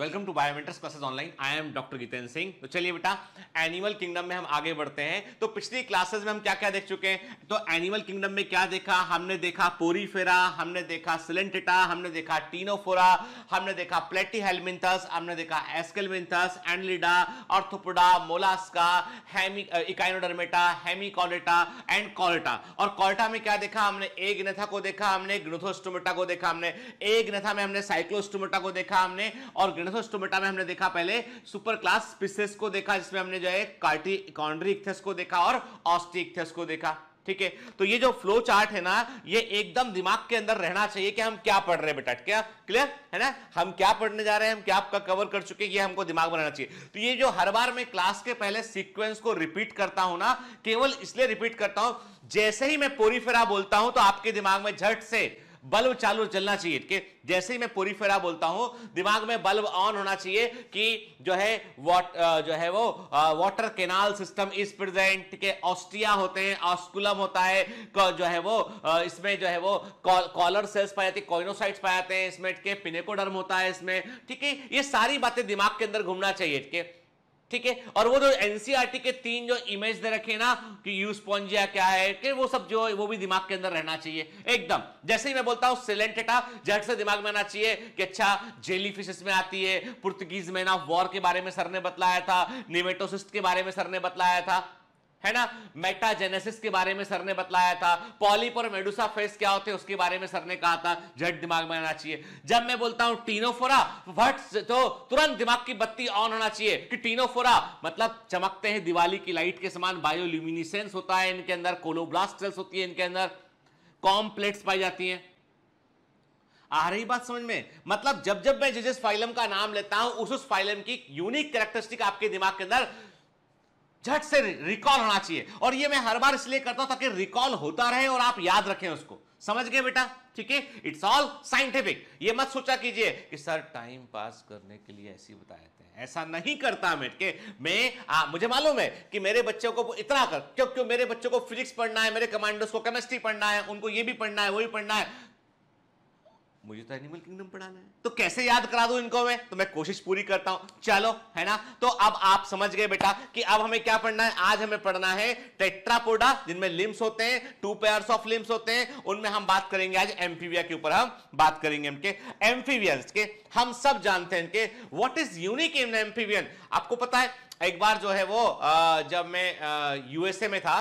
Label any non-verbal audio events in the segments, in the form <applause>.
Welcome to biometrics classes online I am doctor Geeten Singh तो चलिए बेटा एनिमल किंगडम में हम आगे बढ़ते हैं तो पिछली क्लासेस में हम क्या क्या देख चुके हैं तो एनिमल किंगडम में क्या देखा हमने देखा पोरीफेरा हमने देखा सिलेंटिटा हमने देखा टीनोफोरा हमने देखा प्लेटी हेलमिंथस हमने देखा aschelminthes annelida arthropoda mollusca hemi echinodermata hemichordata and chordata और कॉलेटा में क्या देखा हमने एक नथा को देखा हमने ग्रोथोस्टोमेटा को देखा हमने एक नथा में हमने साइक्लोस्टोमेटा को देखा हमने और देखो स्टोमेटा में हमने देखा पहले सुपर क्लास स्पीसेस को देखा जिसमें हमने जो है कार्टी कॉन्ड्री इक्थस को देखा और ऑस्टी इक्थस को देखा ठीक है तो ये जो फ्लो चार्ट है ना ये एकदम दिमाग के अंदर रहना चाहिए कि हम क्या पढ़ रहे हैं बेटा क्या क्लियर है ना हम क्या पढ़ने जा रहे हैं हम क्या आपका कवर कर चुके हैं ये हमको दिमाग बनाना चाहिए तो ये जो हर बार मैं क्लास के पहले सीक्वेंस को रिपीट करता हूं ना केवल इसलिए रिपीट करता हूं जैसे ही मैं पोरीफेरा बोलता हूं तो आपके दिमाग में झट से बल्ब चालू चलना चाहिए कि जैसे ही मैं पूरी फेरा बोलता हूं दिमाग में बल्ब ऑन होना चाहिए कि जो है वॉट जो है वो water canal system is present के ऑस्टिया होते हैं ऑस्कुलम होता है जो है वो इसमें जो है वो कॉलर सेल्स पाए जाते कॉइनोसाइट्स पाए जाते हैं इसमें पिनेकोडर्म होता है इसमें ठीक है ये सारी बातें दिमाग के अंदर घूमना चाहिए ठीक है और वो जो एनसीआरटी e के तीन जो इमेज दे रखे ना कि यूज पॉन्जिया क्या है कि वो सब जो है वो भी दिमाग के अंदर रहना चाहिए एकदम जैसे ही मैं बोलता हूं सिलेंटेटा झट से दिमाग में आना चाहिए कि अच्छा जेली फिशेस में आती है पुर्तगीज में ना वॉर के बारे में सर ने बतलाया था निमेटोसिस्ट के बारे में सर ने बतलाया था है ना मेटाजेनेसिस के बारे में सर ने बतलाया था पॉलिप और मेडुसा फेस क्या होते हैं उसके बारे में सर ने कहा था झट दिमाग में आना चाहिए जब मैं बोलता हूं टीनोफोरा वट तो तुरंत दिमाग की बत्ती ऑन होना चाहिए कि टीनोफोरा मतलब चमकते हैं दिवाली की लाइट के समान बायोल्यूमिनिसेंस होता है इनके अंदर कोलोब्लास्ट सेल्स होती है इनके अंदर कॉम्प्लेक्स पाई जाती है आ रही बात समझ में मतलब जब जब मैं जिस फाइलम का नाम लेता हूं उस उस फाइलम की यूनिक कैरेक्टरिस्टिक आपके दिमाग के अंदर झट से रिकॉल होना चाहिए और ये मैं हर बार इसलिए करता हूं ताकि रिकॉल होता रहे और आप याद रखें उसको समझ गए बेटा ठीक है इट्स ऑल साइंटिफिक ये मत सोचा कीजिए कि सर टाइम पास करने के लिए ऐसी बताए थे ऐसा नहीं करता मैं के मैं आ, मुझे मालूम है कि मेरे बच्चों को इतना कर क्यों क्यों मेरे बच्चों को फिजिक्स पढ़ना है मेरे कमांडोज को केमिस्ट्री पढ़ना है उनको ये भी पढ़ना है वो भी पढ़ना है मुझे तो एनिमल किंगडम पढ़ाना है तो कैसे याद करा दू इनको मैं तो मैं कोशिश पूरी करता हूं चलो है ना तो अब आप समझ गए बेटा कि अब हमें क्या पढ़ना है आज हमें पढ़ना है टेट्रापोडा जिनमें लिम्स होते हैं टू पेयर्स ऑफ लिम्स होते हैं उनमें हम बात करेंगे आज एम्फीविया के ऊपर हम बात करेंगे इनके एम्फीवियंस के हम सब जानते हैं इनके what is unique in amphibian आपको पता है एक बार जो है वो जब मैं यूएसए में था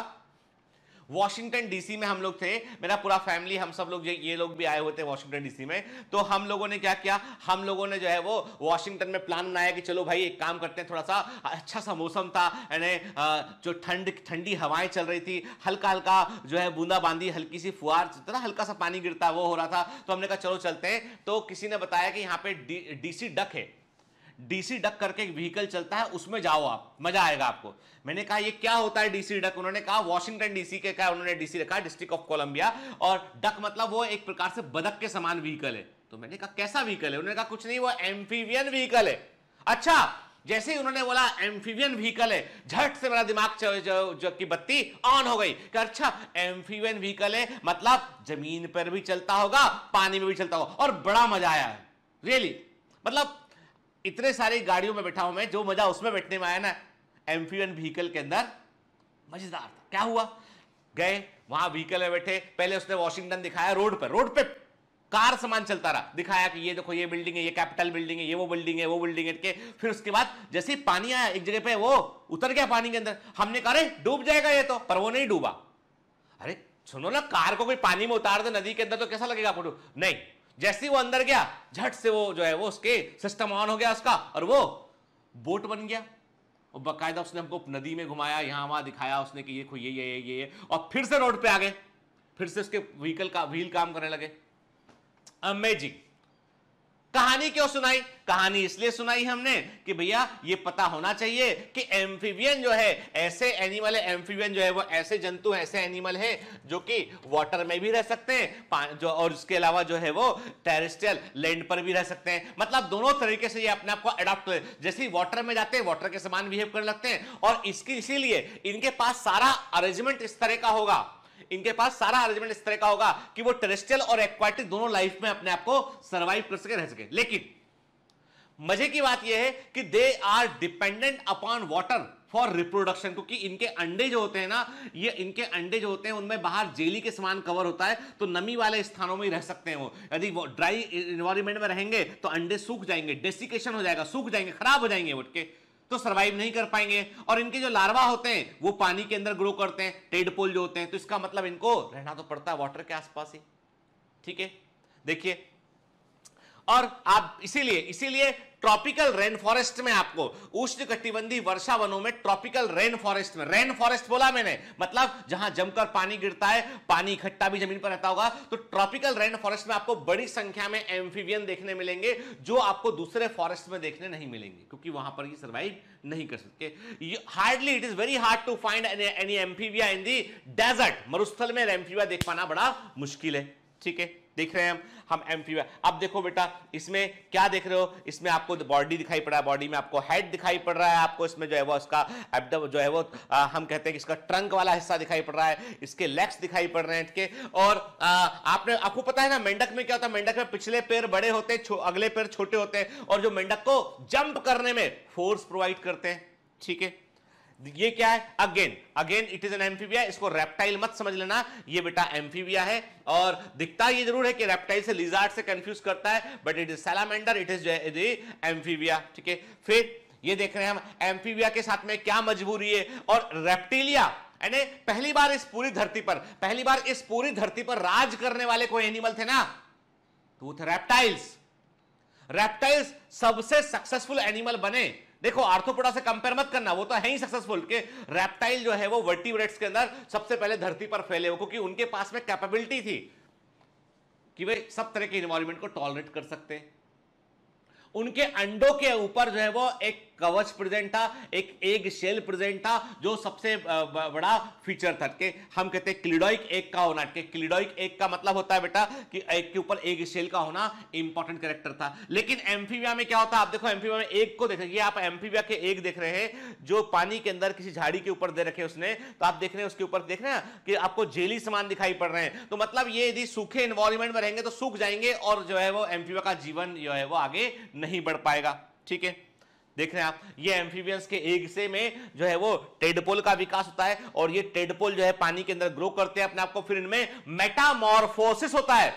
वॉशिंगटन डीसी में हम लोग थे मेरा पूरा फैमिली हम सब लोग ये लोग भी आए हुए थे वॉशिंगटन डीसी में तो हम लोगों ने क्या किया हम लोगों ने जो है वो वॉशिंगटन में प्लान बनाया कि चलो भाई एक काम करते हैं थोड़ा सा अच्छा सा मौसम था यानी जो ठंड ठंडी हवाएं चल रही थी हल्का हल्का जो है बूंदाबांदी हल्की सी फुहार जितना हल्का सा पानी गिरता वो हो रहा था तो हमने कहा चलो चलते हैं तो किसी ने बताया कि यहाँ पे डीसी डक है डीसी डक करके एक व्हीकल चलता है उसमें जाओ आप मजा आएगा आपको मैंने कहा ये क्या होता है डीसी डक उन्होंने कहा वॉशिंगटन डीसी के कहा उन्होंने डीसी रखा डिस्ट्रिक्ट ऑफ कोलंबिया और डक मतलब वो एक प्रकार से बदक के समान व्हीकल है तो मैंने कहा कैसा व्हीकल है उन्होंने कहा कुछ नहीं वो एम्फीवियन व्हीकल है अच्छा जैसे ही उन्होंने बोला एम्फीवियन व्हीकल है झट से मेरा दिमाग जो, जो, जो की बत्ती ऑन हो गई कि अच्छा एम्फीवियन व्हीकल है मतलब जमीन पर भी चलता होगा पानी में भी चलता होगा और बड़ा मजा आया रियली मतलब इतने सारी गाड़ियों में बैठा हूं मैं जो मजा उसमें बैठने में आया ना एम्फ्यून व्हीकल के अंदर मजेदार था क्या हुआ गए वहां व्हीकल में बैठे पहले उसने वॉशिंगटन दिखाया रोड पर रोड पे कार सामान चलता रहा दिखाया कि ये देखो ये बिल्डिंग है ये कैपिटल बिल्डिंग है ये वो बिल्डिंग है वो बिल्डिंग है के फिर उसके बाद जैसे ही पानी आया एक जगह पे वो उतर गया पानी के अंदर हमने कहा डूब जाएगा ये तो पर वो नहीं डूबा अरे सुनो ना कार को कोई पानी में उतार दे नदी के अंदर तो कैसा लगेगा फोटो नहीं जैसे ही वो अंदर गया झट से वो जो है वो उसके सिस्टम ऑन हो गया उसका और वो बोट बन गया और बाकायदा उसने हमको नदी में घुमाया यहां वहां दिखाया उसने कि ये खो ये ये ये ये और फिर से रोड पे आ गए फिर से उसके व्हीकल का व्हील काम करने लगे अमेजिंग कहानी क्यों सुनाई कहानी इसलिए सुनाई हमने कि भैया ये पता होना चाहिए कि एम्फीबियन जो है ऐसे एनिमल है एम्फीबियन जो है वो ऐसे जंतु ऐसे एनिमल है जो कि वाटर में भी रह सकते हैं जो और उसके अलावा जो है वो टेरिस्टल लैंड पर भी रह सकते हैं मतलब दोनों तरीके से ये अपने आप को अडॉप्ट जैसे ही वाटर में जाते हैं वाटर के समान बिहेव करने लगते हैं और इसकी इसीलिए इनके पास सारा अरेंजमेंट इस तरह का होगा इनके पास सारा अरेंजमेंट इस तरह का होगा कि वो टेरेस्ट्रियल और एक्वाटिक दोनों लाइफ में अपने आप को सर्वाइव कर सके रह सके लेकिन मजे की बात यह है कि they are dependent upon water for reproduction क्योंकि इनके अंडे जो होते हैं ना ये इनके अंडे जो होते हैं उनमें बाहर जेली के समान कवर होता है तो नमी वाले स्थानों में ही रह सकते हैं वो यदि वो ड्राई इन्वायरमेंट में रहेंगे तो अंडे सूख जाएंगे डेसिकेशन हो जाएगा सूख जाएंगे खराब हो जाएंगे उठ के तो सर्वाइव नहीं कर पाएंगे और इनके जो लार्वा होते हैं वो पानी के अंदर ग्रो करते हैं टेडपोल जो होते हैं तो इसका मतलब इनको रहना तो पड़ता है वाटर के आसपास ही ठीक है देखिए और आप इसीलिए इसीलिए ट्रॉपिकल रेन फॉरेस्ट में आपको उष्ण कटिबंधी वर्षा वनों में ट्रॉपिकल रेन फॉरेस्ट में रेन फॉरेस्ट बोला मैंने मतलब जहां जमकर पानी गिरता है पानी इकट्ठा भी जमीन पर रहता होगा तो ट्रॉपिकल रेन फॉरेस्ट में आपको बड़ी संख्या में एम्फीवियन देखने मिलेंगे जो आपको दूसरे फॉरेस्ट में देखने नहीं मिलेंगे क्योंकि वहां पर ही सर्वाइव नहीं कर सकते hardly it is very hard to find any amphibia in the desert मरुस्थल में एम्फीविया देख पाना बड़ा मुश्किल है ठीक है देख रहे हैं हम एम एम्फीबा अब देखो बेटा इसमें क्या देख रहे हो इसमें आपको बॉडी दिखाई पड़ रहा है बॉडी में आपको हेड दिखाई पड़ रहा है आपको इसमें जो है वो इसका एबडम जो है वो आ, हम कहते हैं कि इसका ट्रंक वाला हिस्सा दिखाई पड़ रहा है इसके लेग्स दिखाई पड़ रहे हैं इसके और आ, आपने आपको पता है ना मेंढक में क्या होता है मेंढक में पिछले पैर बड़े होते हैं अगले पैर छोटे होते हैं और जो मेंढक को जंप करने में फोर्स प्रोवाइड करते हैं ठीक है ये क्या है again again it is an amphibia इसको रेप्टाइल मत समझ लेना ये बेटा एम्फीबिया है और दिखता ये जरूर है कि रेप्टाइल से लिजार्ड से कंफ्यूज करता है but it is salamander it is amphibia ठीक है फिर ये देख रहे हैं हम एम्फीबिया के साथ में क्या मजबूरी है और रेप्टिलिया यानी पहली बार इस पूरी धरती पर पहली बार इस पूरी धरती पर राज करने वाले कोई एनिमल थे ना तो वो थे रेप्टाइल्स रेप्टाइल्स सबसे सक्सेसफुल एनिमल बने देखो आर्थोपोडा से कंपेयर मत करना वो तो है ही सक्सेसफुल के रेप्टाइल जो है वो वर्टिब्रेट्स के अंदर सबसे पहले धरती पर फैले हो क्योंकि उनके पास में कैपेबिलिटी थी कि वे सब तरह के इन्वायरमेंट को टॉलरेट कर सकते उनके अंडों के ऊपर जो है वो एक कवच प्रेजेंट था एक एग शेल प्रेजेंट था जो सबसे बड़ा फीचर था के हम कहते हैं क्लिडोइक एग का होना के क्लिडोइक एग का मतलब होता है बेटा कि एग के ऊपर एग शेल का होना इंपॉर्टेंट कैरेक्टर था लेकिन एम्फीबिया में क्या होता है आप देखो एम्फीबिया में एग को देख रहे आप एम्फीबिया के एग देख रहे हैं जो पानी के अंदर किसी झाड़ी के ऊपर दे रखे उसने तो आप देख रहे हैं उसके ऊपर देख रहे हैं कि आपको जेली समान दिखाई पड़ रहे हैं तो मतलब ये यदि सूखे इन्वायरमेंट में रहेंगे तो सूख जाएंगे और जो है वो एम्फीबिया का जीवन जो है वो आगे नहीं बढ़ पाएगा ठीक है देख रहे हैं आप ये एम्फीबियंस के एक से में जो है वो टेडपोल का विकास होता है और ये टेडपोल जो है पानी के अंदर ग्रो करते हैं अपने आप को फिर इनमें मेटामोरफोसिस होता है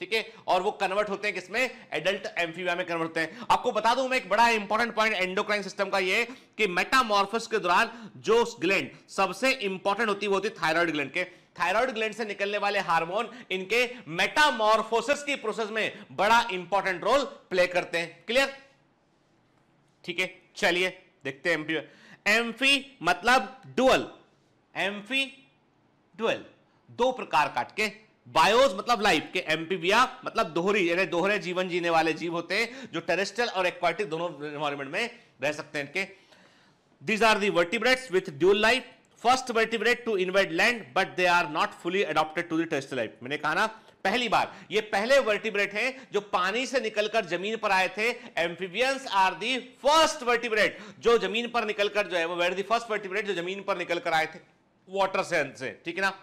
ठीक है और वो कन्वर्ट होते हैं किसमें एडल्ट एम्फीबिया में कन्वर्ट होते हैं आपको बता दूं मैं एक बड़ा इंपॉर्टेंट पॉइंट एंडोक्राइन सिस्टम का ये कि मेटामॉर्फोस के दौरान जो ग्लैंड सबसे इंपॉर्टेंट होती है वो थायराइड ग्लैंड के थायराइड ग्लैंड से निकलने वाले हार्मोन इनके मेटामॉर्फोसिस की प्रोसेस में बड़ा इंपॉर्टेंट रोल प्ले करते हैं क्लियर ठीक है चलिए देखते हैं एम्फी एम्फी मतलब डुअल एम्फी डुअल दो प्रकार काट के बायोज मतलब लाइफ के एम्पीविया मतलब दोहरी यानी दोहरे जीवन जीने वाले जीव होते हैं जो टेरेस्ट्रियल और एक्वाटिक दोनों एनवायरमेंट में रह सकते हैं इनके these are the vertebrates with dual life first vertebrate to invade land but they are not fully adopted to the terrestrial life मैंने कहा ना पहली बार ये पहले वर्टिब्रेट हैं जो पानी से निकलकर जमीन पर आए थे amphibians are the first vertebrate जो जमीन पर निकलकर जो है वो वेर दी फर्स्ट वर्टिब्रेट जो जमीन पर निकलकर आए थे वाटर से ठीक है ना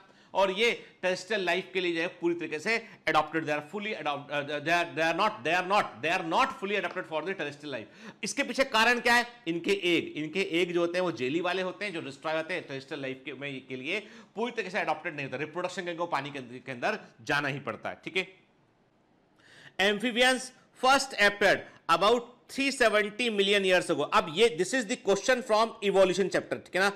और ये टेरेस्ट्रियल लाइफ के लिए जो है पूरी तरीके से adopted there fully they are not they are not they are not fully adopted for the terrestrial life इसके पीछे कारण क्या है इनके एग इनके एग जो होते हैं वो जेली वाले होते हैं जो डिस्ट्रॉय होते हैं टेरेस्ट्रियल लाइफ के, में, के लिए पूरी तरीके से अडॉप्टेड नहीं होता रिप्रोडक्शन के पानी के अंदर जाना ही पड़ता है ठीक है amphibians first appeared about 370 million years ago अब ये this is the question from evolution chapter ठीक है ना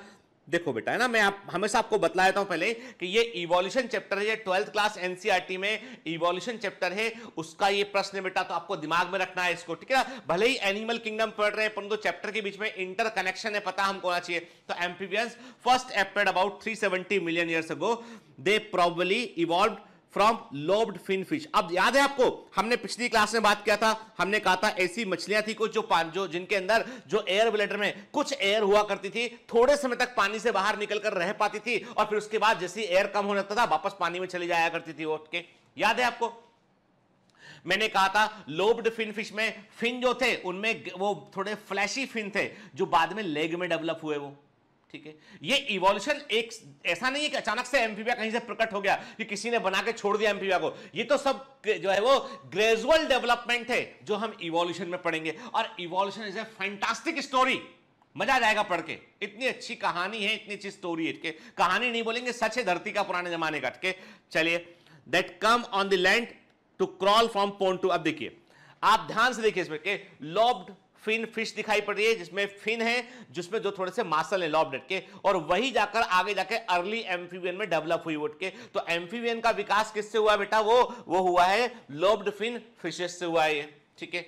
देखो बेटा है ना मैं आप हमेशा आपको बतला देता हूं पहले कि ये इवोल्यूशन चैप्टर है ये ट्वेल्थ क्लास एनसीईआरटी में इवोल्यूशन चैप्टर है उसका ये प्रश्न है बेटा तो आपको दिमाग में रखना है इसको ठीक है भले ही एनिमल किंगडम पढ़ रहे हैं परंतु तो चैप्टर के बीच में इंटर कनेक्शन है पता हमको होना चाहिए तो amphibians first appeared about three million years ago they probably evolve from lobed fin fish अब याद है आपको हमने पिछली क्लास में बात किया था हमने कहा था ऐसी मछलियां थी कुछ जो पान जो जिनके अंदर जो एयर ब्लेडर में कुछ एयर हुआ करती थी थोड़े समय तक पानी से बाहर निकलकर रह पाती थी और फिर उसके बाद जैसी एयर कम होने लगता था वापस पानी में चली जाया करती थी उठ के याद है आपको मैंने कहा था लोब्ड फिन फिश में फिन जो थे उनमें वो थोड़े फ्लैशी फिन थे जो बाद में लेग में डेवलप हुए वो ठीक है ये इवोल्यूशन एक ऐसा नहीं है कि अचानक से एम्फीबिया कहीं से प्रकट हो गया कि किसी ने बना के छोड़ दिया एम्फीबिया को ये तो सब जो है वो ग्रेजुअल डेवलपमेंट है जो हम इवोल्यूशन में पढ़ेंगे और evolution is a fantastic story मजा आ जाएगा पढ़ के इतनी अच्छी कहानी है इतनी अच्छी स्टोरी है के कहानी नहीं बोलेंगे सच है धरती का पुराने जमाने का ठीक है चलिए that come on the land to crawl from pond to अब देखिए आप ध्यान से देखिए इसमें के लॉब्ड फिन फिश दिखाई पड़ रही है जिसमें फिन है जिसमें जो थोड़े से मासल है लॉबलेट के और वही जाकर आगे जाकर अर्ली एम्फीवियन में डेवलप हुई उठ के तो एम्फीवियन का विकास किससे हुआ बेटा वो वो हुआ है लोब्ड फिन फिशेस से हुआ है ठीक है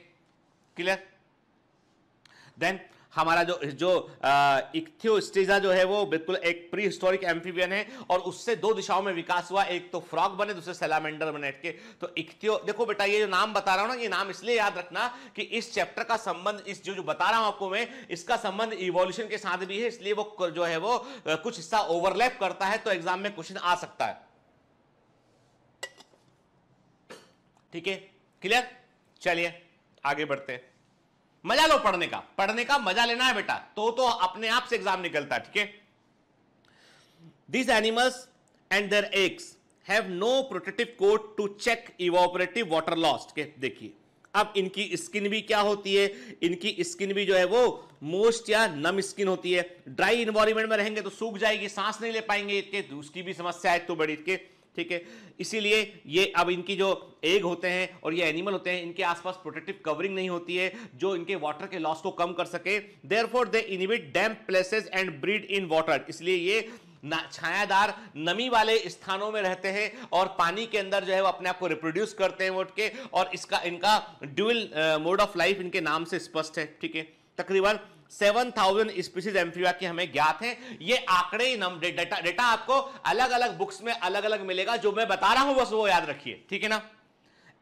क्लियर देन हमारा जो जो स्टेजा जो है वो बिल्कुल एक प्री हिस्टोरिक एम्फीबियन है और उससे दो दिशाओं में विकास हुआ एक तो फ्रॉग बने दूसरे सेलामेंडर बने के तो इक्थियो देखो बेटा ये जो नाम बता रहा हूं ना ये नाम इसलिए याद रखना कि इस चैप्टर का संबंध इस जो जो बता रहा हूं आपको मैं इसका संबंध इवोल्यूशन के साथ भी है इसलिए वो जो है वो कुछ हिस्सा ओवरलैप करता है तो एग्जाम में क्वेश्चन आ सकता है ठीक है क्लियर चलिए आगे बढ़ते हैं मजा लो पढ़ने का पढ़ने का मजा लेना है बेटा तो तो अपने आप से एग्जाम निकलता है ठीक है this animals and their eggs have no protective coat to check evaporative water loss के देखिए अब इनकी स्किन भी क्या होती है इनकी स्किन भी जो है वो मोस्ट या नम स्किन होती है ड्राई इन्वायरमेंट में रहेंगे तो सूख जाएगी सांस नहीं ले पाएंगे इसके तो उसकी भी समस्या है तो बड़ी इसके ठीक है इसीलिए ये अब इनकी जो एग होते हैं और ये एनिमल होते हैं इनके आसपास प्रोटेक्टिव कवरिंग नहीं होती है जो इनके वाटर के लॉस को कम कर सके therefore they inhabit damp places and breed in water इसलिए ये छायादार नमी वाले स्थानों में रहते हैं और पानी के अंदर जो है वो अपने आप को रिप्रोड्यूस करते हैं वोट के और इसका इनका ड्यूअल मोड ऑफ लाइफ इनके नाम से स्पष्ट है ठीक है तकरीबन सेवन थाउजेंड स्पीसीज एम्फीबिया की हमें ज्ञात है ये आंकड़े डेटा डेटा आपको अलग अलग बुक्स में अलग अलग मिलेगा जो मैं बता रहा हूं बस वो याद रखिए ठीक है ना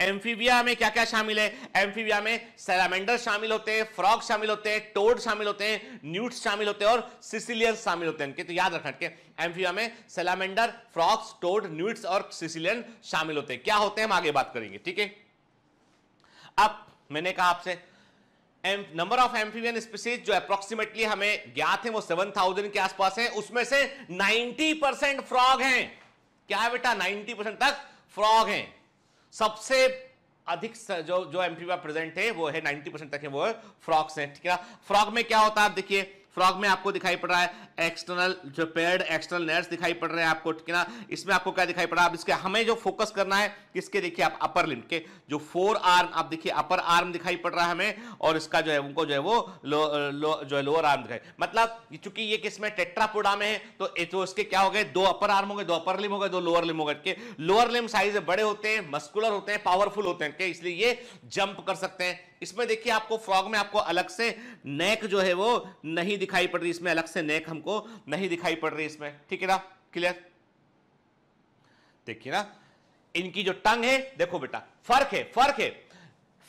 एम्फीबिया में क्या क्या शामिल है एम्फीबिया में सैलामेंडर शामिल होते हैं फ्रॉग शामिल होते हैं टोड शामिल होते हैं न्यूट शामिल होते हैं और सिसिलियन शामिल होते हैं इनके तो याद रखना के एम्फीबिया में सेलामेंडर फ्रॉक्स टोड न्यूट्स और सिसिलियन शामिल होते हैं क्या होते हैं हम आगे बात करेंगे ठीक है अब मैंने कहा आपसे नंबर ऑफ एम्फीबियन स्पीसीज जो अप्रोक्सीमेटली हमें ज्ञात है वो सेवन थाउजेंड के आसपास है उसमें से नाइनटी परसेंट फ्रॉग हैं क्या है बेटा नाइनटी परसेंट तक फ्रॉग हैं सबसे अधिक जो जो एम्फीबिया प्रेजेंट है वो है नाइनटी परसेंट तक है वो फ्रॉग्स हैं ठीक है फ्रॉग में क्या होता है आप देखिए फ्रॉग में आपको दिखाई पड़ रहा है एक्सटर्नल जो पेड एक्सटर्नल नेट्स दिखाई पड़ रहे हैं आपको ठीक है ना इसमें आपको क्या दिखाई पड़ रहा है इसके हमें जो फोकस करना है किसके देखिए आप अपर लिम्ब के जो फोर आर्म आप देखिए अपर आर्म दिखाई पड़ रहा है हमें और इसका जो है उनको जो है वो लो, लो, जो है लोअर आर्म दिखाई मतलब चूंकि ये किसमें टेट्रापोडा में है तो, तो इसके क्या हो गए दो अपर आर्म हो गए दो अपर लिम हो गए दो लोअर लिम हो गए लोअर लिम साइज बड़े होते हैं मस्कुलर होते हैं पावरफुल होते हैं इसलिए ये जंप कर सकते हैं इसमें देखिए आपको फ्रॉग में आपको अलग से नेक जो है वो नहीं दिखाई पड़ रही इसमें अलग से नेक हमको नहीं दिखाई पड़ रही इसमें ठीक है ना क्लियर देखिए ना इनकी जो टंग है देखो बेटा फर्क है फर्क है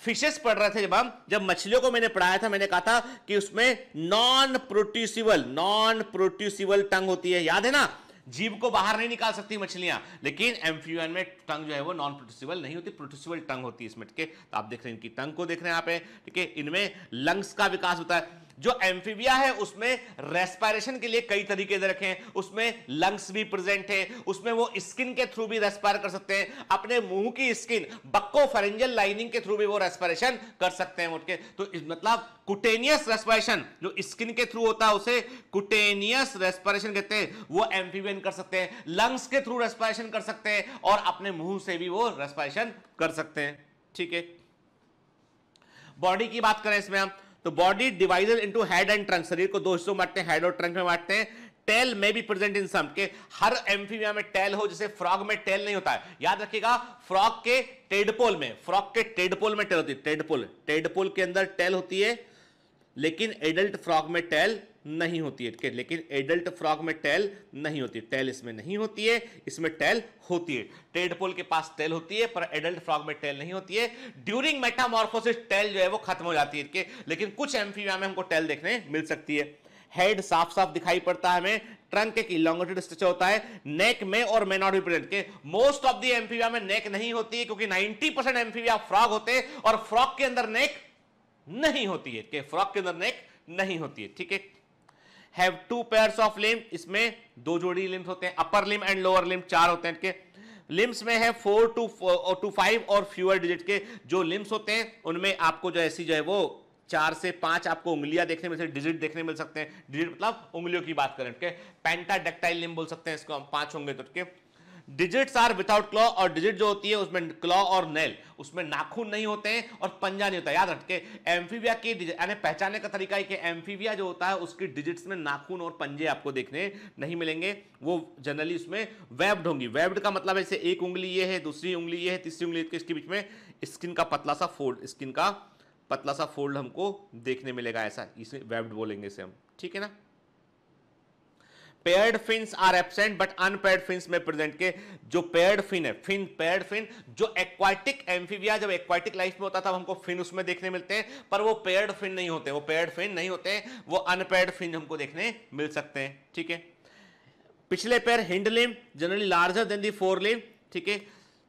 फिशेस पढ़ रहे थे जब हम जब मछलियों को मैंने पढ़ाया था मैंने कहा था कि उसमें नॉन प्रोट्यूसिबल नॉन प्रोट्यूसिबल टंग होती है याद है ना जीव को बाहर नहीं निकाल सकती मछलियां लेकिन एम्फ्यूएन में टंग जो है वो नॉन प्रोट्यूसिबल नहीं होती प्रोट्यूसिबल टंग होती है इसमें ठीक है तो आप देख रहे हैं इनकी टंग को देख रहे हैं आप ठीक है इनमें लंग्स का विकास होता है जो एम्फीबिया है उसमें रेस्पायरेशन के लिए कई तरीके दे रखे हैं उसमें लंग्स भी प्रेजेंट है उसमें वो स्किन के थ्रू भी रेस्पायर कर सकते हैं अपने मुंह की स्किन बक्को फरेंजल लाइनिंग के थ्रू भी वो रेस्पायरेशन कर सकते हैं उठके तो मतलब कुटेनियस रेस्पायरेशन जो स्किन के थ्रू होता है उसे कुटेनियस रेस्पायरेशन कहते हैं वो एम्फीबियन कर सकते हैं लंग्स के थ्रू रेस्पायरेशन कर सकते हैं और अपने मुंह से भी वो रेस्पायरेशन कर सकते हैं ठीक है बॉडी की बात करें इसमें हम तो body divided into head and trunk शरीर को दो हिस्सों में बांटते हैं हेड और ट्रंक में बांटते हैं टेल में भी प्रेजेंट इन सम के हर एम्फीबिया में टेल हो जैसे फ्रॉग में टेल नहीं होता है याद रखिएगा फ्रॉग के टेडपोल में फ्रॉग के टेडपोल में टेल होती है टेडपोल टेडपोल के अंदर टेल होती है लेकिन एडल्ट फ्रॉग में टेल नहीं होती है लेकिन एडल्ट फ्रॉग में टेल नहीं होती टेल इसमें नहीं होती है इसमें टेल होती है टेडपोल के पास टेल होती है पर एडल्ट फ्रॉग में टेल नहीं होती है ड्यूरिंग मेटामॉर्फोसिस टेल जो है वो खत्म हो जाती है लेकिन कुछ एम्फीविया में हमको टेल देखने मिल सकती है हेड साफ साफ दिखाई पड़ता है हमें ट्रंक एक इलांगेटेड स्ट्रक्चर होता है नेक में और मे नॉट प्रेजेंट के मोस्ट ऑफ दी एम्फीविया में नेक नहीं होती है क्योंकि 90 परसेंट एम्फीविया फ्रॉग होते हैं और फ्रॉग के अंदर नेक नहीं होती है कि फ्रॉक के अंदर नेक नहीं होती है ठीक है have two pairs of limb इसमें दो जोड़ी लिम्स होते हैं अपर लिम एंड लोअर लिम चार होते हैं लिम्स में है four two four two five और फ्यूअर डिजिट के जो लिम्स होते हैं उनमें आपको जो ऐसी जो है वो चार से पांच आपको उंगलियां देखने मिल सकती डिजिट देखने मिल सकते हैं डिजिट मतलब उंगलियों की बात करें ठीक है पेंटा डक्टाइल लिम्ब बोल सकते हैं इसको हम पांच होंगे तो ठीक है डिजिट्स आर विदाउट क्लॉ और डिजिट जो होती है उसमें क्लॉ और नेल उसमें नाखून नहीं होते हैं और पंजा नहीं होता याद रखे एम्फीविया की यानी पहचानने का तरीका है कि एम्फीविया जो होता है उसकी डिजिट्स में नाखून और पंजे आपको देखने नहीं मिलेंगे वो जनरली उसमें वेब्ड होंगी वेब्ड का मतलब ऐसे एक उंगली ये है दूसरी उंगली ये है तीसरी उंगली इसके बीच में स्किन का पतला सा फोल्ड स्किन का पतला सा फोल्ड हमको देखने मिलेगा ऐसा इसे वेब्ड बोलेंगे इसे हम ठीक है ना paired fins are absent but unpaired fins में प्रेजेंट के जो पेयर्ड फिन है फिन पेयर्ड फिन जो एक्वाटिक एम्फीबिया जब एक्वाटिक लाइफ में होता था हमको फिन उसमें देखने मिलते हैं पर वो पेयर्ड फिन नहीं होते वो पेयर्ड फिन नहीं होते वो अनपेयर्ड फिन हमको देखने मिल सकते हैं ठीक है पिछले पैर hind limb generally larger than the fore limb ठीक है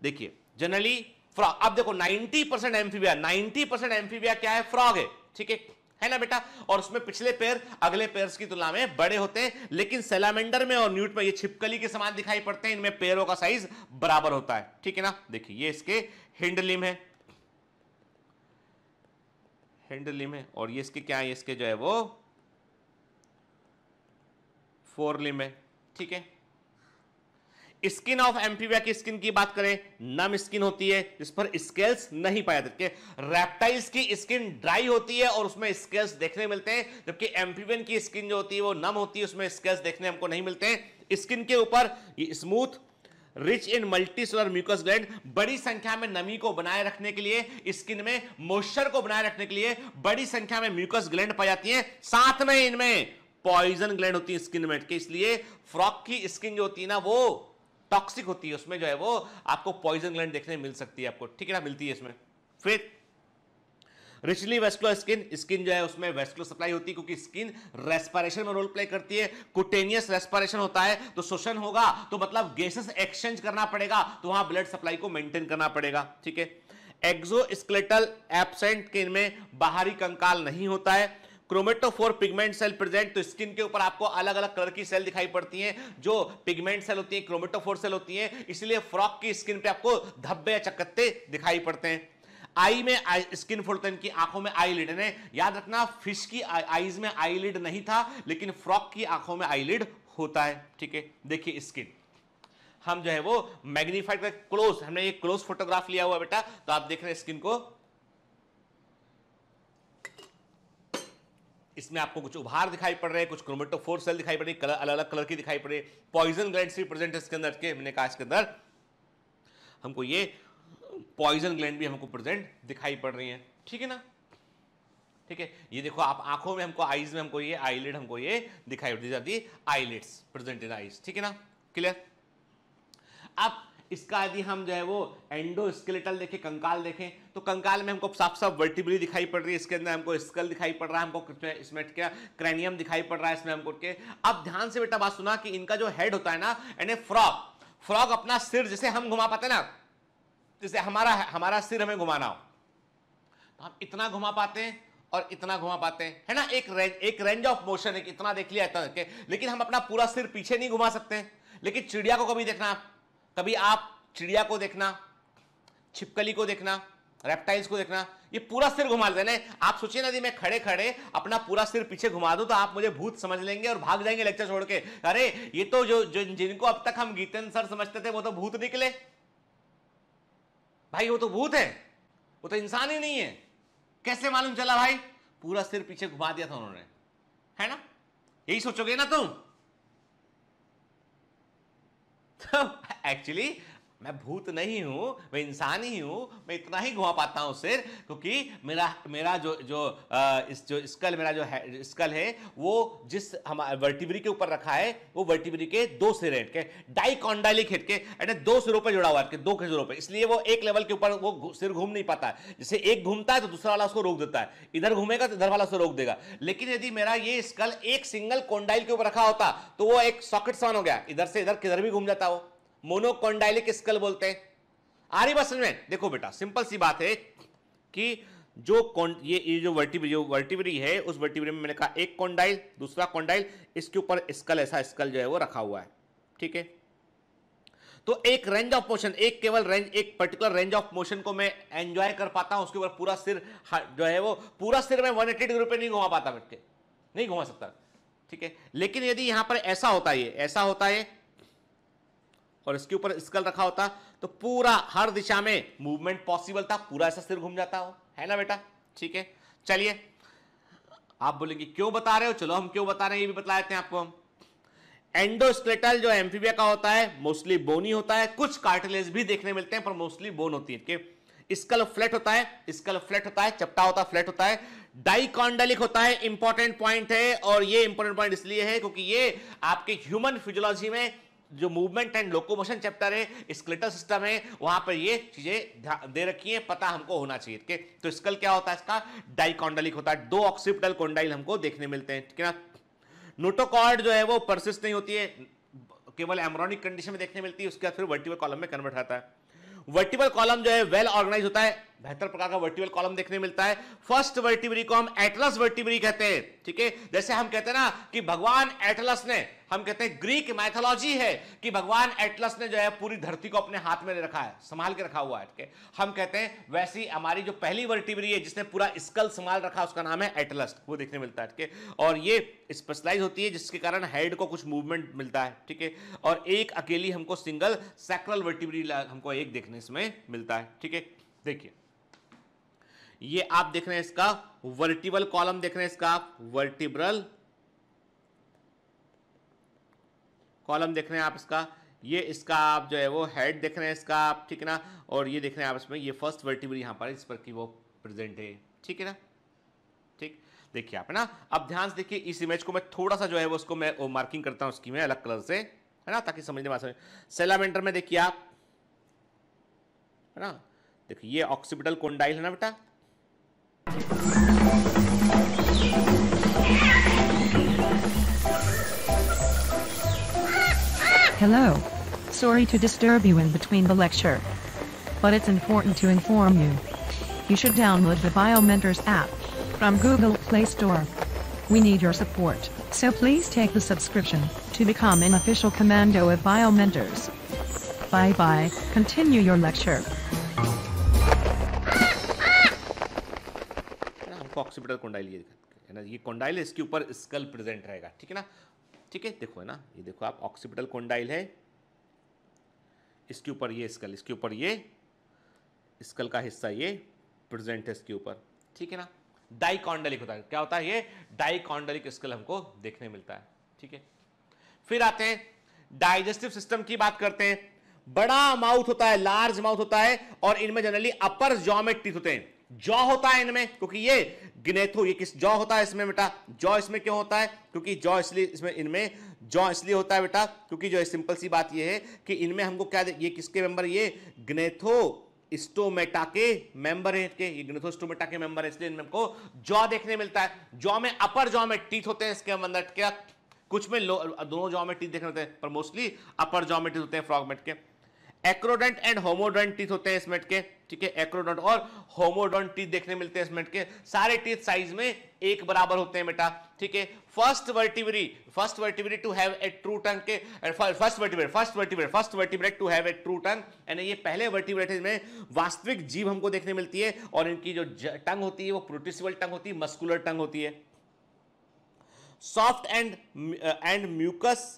देखिए जनरली फ्रॉग अब देखो 90 परसेंट एम्फीबिया 90 परसेंट एम्फीबिया क्या है फ्रॉग है ठीक है है ना बेटा और उसमें पिछले पेयर अगले पेयर की तुलना में बड़े होते हैं लेकिन सेलामेंडर में और न्यूट में ये छिपकली के समान दिखाई पड़ते हैं इनमें पेयरों का साइज बराबर होता है ठीक है ना देखिए ये इसके हिंडलिम है हिंडलिम है और ये इसके क्या है इसके जो है वो फोर लिम है ठीक है स्किन ऑफ एम्फीबिया की स्किन की बात करें नम स्किन होती है जिस पर स्केल्स नहीं पाए जाते रेप्टाइल्स की स्किन ड्राई होती है और उसमें स्केल्स देखने मिलते हैं जबकि एम्फीबियन की स्किन जो होती है वो नम होती है उसमें स्केल्स देखने हमको नहीं मिलते हैं स्किन के ऊपर smooth rich in multicellular mucus gland बड़ी संख्या में नमी को बनाए रखने के लिए स्किन में मोश्चर को बनाए रखने के लिए बड़ी संख्या में म्यूकस ग्लैंड पाई जाती हैं साथ में इनमें पॉइजन ग्लैंड होती है स्किन में इसलिए फ्रॉक की स्किन जो होती है ना वो टॉक्सिक होती है उसमें जो है वो आपको पॉइजन ग्लैंड देखने मिल सकती है आपको ठीक है ना मिलती है इसमें फिर रिचली वेस्कुलर स्किन स्किन जो है उसमें वेस्कुलर सप्लाई होती है क्योंकि स्किन रेस्पिरेशन में रोल प्ले करती है कुटेनियस रेस्पिरेशन होता है तो शोषण होगा तो मतलब गैसेस एक्सचेंज करना पड़ेगा तो वहां ब्लड सप्लाई को मेंटेन करना पड़ेगा ठीक है एक्सोस्केलेटल एब्सेंट के इनमें बाहरी कंकाल नहीं होता है क्रोमेटोफोर पिगमेंट सेल प्रेजेंट तो स्किन के ऊपर आपको अलग अलग कलर की सेल दिखाई पड़ती हैं जो पिगमेंट सेल होती हैं क्रोमेटोफोर सेल होती हैं इसलिए फ्रॉक की स्किन पे आपको धब्बे या चकत्ते दिखाई पड़ते हैं आई में आई स्किन फुलतन की आंखों में आई लिड याद रखना फिश की आईज में आई लिड नहीं था लेकिन फ्रॉक की आंखों में आई लिड होता है ठीक है देखिए स्किन हम जो है वो मैग्नीफाइड क्लोज हमने ये क्लोज फोटोग्राफ लिया हुआ बेटा तो आप देख रहे हैं स्किन को इसमें आपको कुछ उभार दिखाई पड़ रहे हैं कुछ क्रोमेटोफोर सेल दिखाई पड़ रही कलर अलग अलग कलर की दिखाई पड़ रही है पॉइजन ग्लैंड भी प्रेजेंट है इसके अंदर के हमने कहा इसके अंदर हमको ये पॉइजन ग्लैंड भी हमको प्रेजेंट दिखाई पड़ रही है ठीक है ना ठीक है ये देखो आप आंखों में हमको आईज में हमको ये आईलेट हमको ये दिखाई पड़ती जाती है आईलेट्स प्रेजेंट इन आईज ठीक है ना क्लियर अब इसका यदि हम जो है वो एंडोस्केलेटल देखें कंकाल देखें तो कंकाल में हमको साफ साफ वर्टिबली दिखाई पड़ रही है इसके अंदर हमको स्कल दिखाई पड़ रहा है हमको इसमें क्या क्रैनियम दिखाई पड़ रहा है इसमें हमको के अब ध्यान से बेटा बात सुना कि इनका जो हेड होता है ना यानी फ्रॉग फ्रॉग अपना सिर जैसे हम घुमा पाते ना जैसे हमारा हमारा सिर हमें घुमाना हो तो हम इतना घुमा पाते हैं और इतना घुमा पाते हैं है ना एक रेंज एक रेंज ऑफ मोशन है इतना देख लिया इतना तो के लेकिन हम अपना पूरा सिर पीछे नहीं घुमा सकते लेकिन चिड़िया को कभी देखना कभी आप चिड़िया को देखना छिपकली को देखना रेप्टाइल्स को देखना ये पूरा सिर घुमा देना आप सोचिए ना यदि मैं खड़े खड़े अपना पूरा सिर पीछे घुमा दूं तो आप मुझे भूत समझ लेंगे और भाग जाएंगे लेक्चर छोड़ के अरे ये तो जो, जो जिनको अब तक हम गीतन सर समझते थे वो तो भूत निकले भाई वो तो भूत है वो तो इंसान ही नहीं है कैसे मालूम चला भाई पूरा सिर पीछे घुमा दिया था उन्होंने है ना यही सोचोगे ना तुम एक्चुअली <laughs> तो, मैं भूत नहीं हूँ मैं इंसान ही हूँ मैं इतना ही घुमा पाता हूँ सिर क्योंकि मेरा मेरा जो जो आ, इस जो स्कल मेरा जो है स्कल है वो जिस हमारे वर्टिबरी के ऊपर रखा है वो वर्टिबरी के दो सिर हैं के डाइकॉन्डाइलिक हिट के यानी दो सिरों पर जुड़ा हुआ है दो खजरों पर इसलिए वो एक लेवल के ऊपर वो सिर घूम नहीं पाता है जैसे एक घूमता है तो दूसरा वाला उसको रोक देता है इधर घूमेगा तो इधर वाला उसको रोक देगा लेकिन यदि मेरा ये स्कल एक सिंगल कॉन्डाइल के ऊपर रखा होता तो वो एक सॉकेट सॉन हो गया इधर से इधर किधर भी घूम जाता वो मोनोकोंडाइलिक स्कल बोलते हैं आ रही बात समझ में देखो बेटा सिंपल सी बात है कि जो ये ये जो वर्टिब्री जो वर्टिब्री है उस वर्टिब्री में मैंने कहा एक कोंडाइल दूसरा कोंडाइल इसके ऊपर स्कल ऐसा स्कल जो है वो रखा हुआ है ठीक है तो एक रेंज ऑफ मोशन एक केवल रेंज एक पर्टिकुलर रेंज ऑफ मोशन को मैं एंजॉय कर पाता हूं उसके ऊपर पूरा सिर जो है वो पूरा सिर मैं 180 एट्टी डिग्री पे नहीं घुमा पाता बैठ के नहीं घुमा सकता ठीक है लेकिन यदि यहां पर ऐसा होता है ऐसा होता है और इसके ऊपर स्कल रखा होता तो पूरा हर दिशा में मूवमेंट पॉसिबल था पूरा ऐसा सिर घूम जाता हो है ना बेटा ठीक है चलिए आप बोलेंगे क्यों बता रहे हो चलो हम क्यों बता रहे हैं ये भी बता देते हैं आपको हम एंडोस्केटल जो एम्फीबिया का होता है मोस्टली बोनी होता है कुछ कार्टिलेज भी देखने मिलते हैं पर मोस्टली बोन होती है स्कल फ्लैट होता है स्कल फ्लैट होता है चपटा होता है फ्लैट होता है डाइकॉन्डलिक होता है इंपॉर्टेंट पॉइंट है और ये इंपॉर्टेंट पॉइंट इसलिए है क्योंकि ये आपके ह्यूमन फिजियोलॉजी में जो मूवमेंट एंड लोकोमोशन चैप्टर है स्क्लेटर सिस्टम है वहां पर ये चीजें दे रखी है पता हमको होना चाहिए ठीक तो स्कल क्या होता है इसका डाइकोंडलिक होता है दो ऑक्सीपिटल कोंडाइल हमको देखने मिलते हैं ठीक है ना नोटोकॉर्ड जो है वो परसिस्ट नहीं होती है केवल एमरोनिक कंडीशन में देखने मिलती है उसके बाद फिर वर्टिबल कॉलम में कन्वर्ट आता है वर्टिबल कॉलम जो है वेल ऑर्गेनाइज होता है बेहतर प्रकार का वर्टिबल कॉलम देखने मिलता है फर्स्ट वर्टिबरी को हम एटलस वर्टिबरी कहते हैं ठीक है जैसे हम कहते हैं ना कि भगवान एटलस ने हम कहते हैं ग्रीक मैथोलॉजी है कि भगवान एटलस ने जो है पूरी धरती को अपने हाथ में रखा है संभाल के रखा हुआ है ठीक है हम कहते हैं वैसी हमारी जो पहली वर्टिबरी है जिसने पूरा स्कल संभाल रखा उसका नाम है एटलस वो देखने मिलता है ठीक है और ये स्पेशलाइज होती है जिसके कारण हेड को कुछ मूवमेंट मिलता है ठीक है और एक अकेली हमको सिंगल सैक्रल वर्टिबरी हमको एक देखने इसमें मिलता है ठीक है देखिए ये आप देख रहे हैं इसका वर्टिबल कॉलम देख रहे हैं इसका आप वर्टिब्रल कॉलम देख रहे हैं आप इसका ये इसका आप जो है वो हेड देख रहे हैं इसका आप ठीक है ना और ये देख रहे हैं आप इसमें ये फर्स्ट वर्टिबल यहां पर इस पर की वो प्रेजेंट है ठीक है ना ठीक देखिए आप है ना अब ध्यान से देखिए इस इमेज को मैं थोड़ा सा जो है वो उसको मैं वो मार्किंग करता हूँ उसकी मैं अलग कलर से है ना ताकि समझने में सेलामेंटर में देखिए आप है ना देखिए ये ऑक्सीपिटल कोंडाइल है ना बेटा Hello. Sorry to disturb you in between the lecture. But it's important to inform you. You should download the BioMentors app from Google Play Store. We need your support, so please take the subscription to become an official commando of BioMentors. Bye bye, continue your lecture. Occipital condyle ये है ना ये condyle इसके ऊपर school present रहेगा ठीक है ना ठीक है देखो है ना ये देखो आप ऑक्सीपिटल कोंडाइल है इसके ऊपर ये स्कल इसके ऊपर ये स्कल का हिस्सा ये प्रेजेंट है इसके ऊपर ठीक है ना डाइकॉन्डलिक होता है क्या होता है ये डाइकॉन्डलिक स्कल हमको देखने मिलता है ठीक है फिर आते हैं डाइजेस्टिव सिस्टम की बात करते हैं बड़ा माउथ होता है लार्ज माउथ होता है और इनमें जनरली अपर जॉमेट टीथ होते हैं जॉ होता है इनमें क्योंकि ये गिनेथो तो ये किस जॉ होता है इसमें बेटा जॉ इसमें क्यों होता है क्योंकि जॉ इसलिए इसमें इनमें जॉ इसलिए होता है बेटा क्योंकि जो सिंपल सी बात ये है कि इनमें हमको क्या ये किसके मेंबर ये गिनेथो स्टोमेटा के मेंबर हैं के ये गिनेथो स्टोमेटा के मेंबर है इसलिए इनमें हमको जॉ देखने मिलता है जॉ में अपर जॉ में टीथ होते हैं इसके अंदर क्या कुछ में दोनों जॉ में टीथ देखने होते हैं पर मोस्टली अपर जॉ में टीथ होते हैं फ्रॉगमेट के एक्रोडेंट एंड होमोडेंट टीथ होते हैं इस मेट के ठीक है एक्रोडेंट और होमोडोंट टीथ देखने मिलते हैं इस मेट के सारे टीथ साइज में एक बराबर होते हैं बेटा ठीक है first vertebrate first vertebrate to have a true tongue के first vertebrate first vertebrate first vertebrate to have a true tongue यानी ये पहले वर्टिवरेट में वास्तविक जीव हमको देखने मिलती है और इनकी जो टंग होती है वो प्रोटिसिबल टंग होती है मस्कुलर टंग होती है soft and and mucus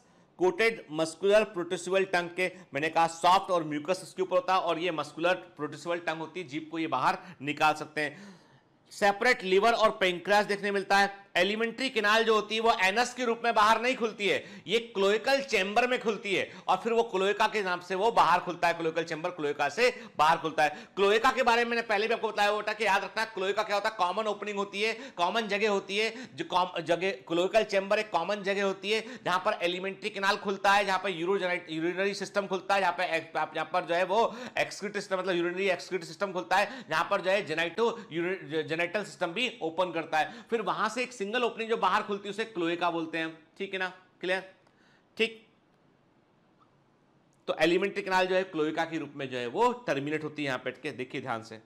coated muscular protrusible tongue के मैंने कहा सॉफ्ट और म्यूकस के ऊपर होता है और ये मस्कुलर प्रोटेसिबल टंग होती है जीप को ये बाहर निकाल सकते हैं सेपरेट लीवर और पेंक्रास देखने मिलता है एलिमेंट्री किनाल जो होती है वो एनस के रूप में बाहर नहीं खुलती है ये क्लोइकल चैम्बर में खुलती है और फिर वो क्लोइका के नाम से वो बाहर खुलता है क्लोइकल चैम्बर क्लोइका से बाहर खुलता है क्लोइका के बारे में मैंने पहले भी आपको बताया होता है कि याद रखना क्लोइका क्या होता है कॉमन ओपनिंग होती है कॉमन जगह होती है जो जगह क्लोइकल चैम्बर एक कॉमन जगह होती है जहां पर एलिमेंट्री किनाल खुलता है जहां पर यूरिनरी सिस्टम खुलता है जहां पर जहां पर जो है वो एक्सक्रीट सिस्टम मतलब यूरिनरी एक्सक्रीट सिस्टम खुलता है जहां पर जो है जेनाइटो जेनेटल सिस्टम भी ओपन करता है फिर वहां से एक सिंगल ओपनिंग जो बाहर खुलती है उसे क्लोएका बोलते हैं ठीक है ना क्लियर ठीक तो एलिमेंट्री कैनाल जो है क्लोइका के रूप में जो है वो टर्मिनेट होती है यहां पेट के देखिए ध्यान से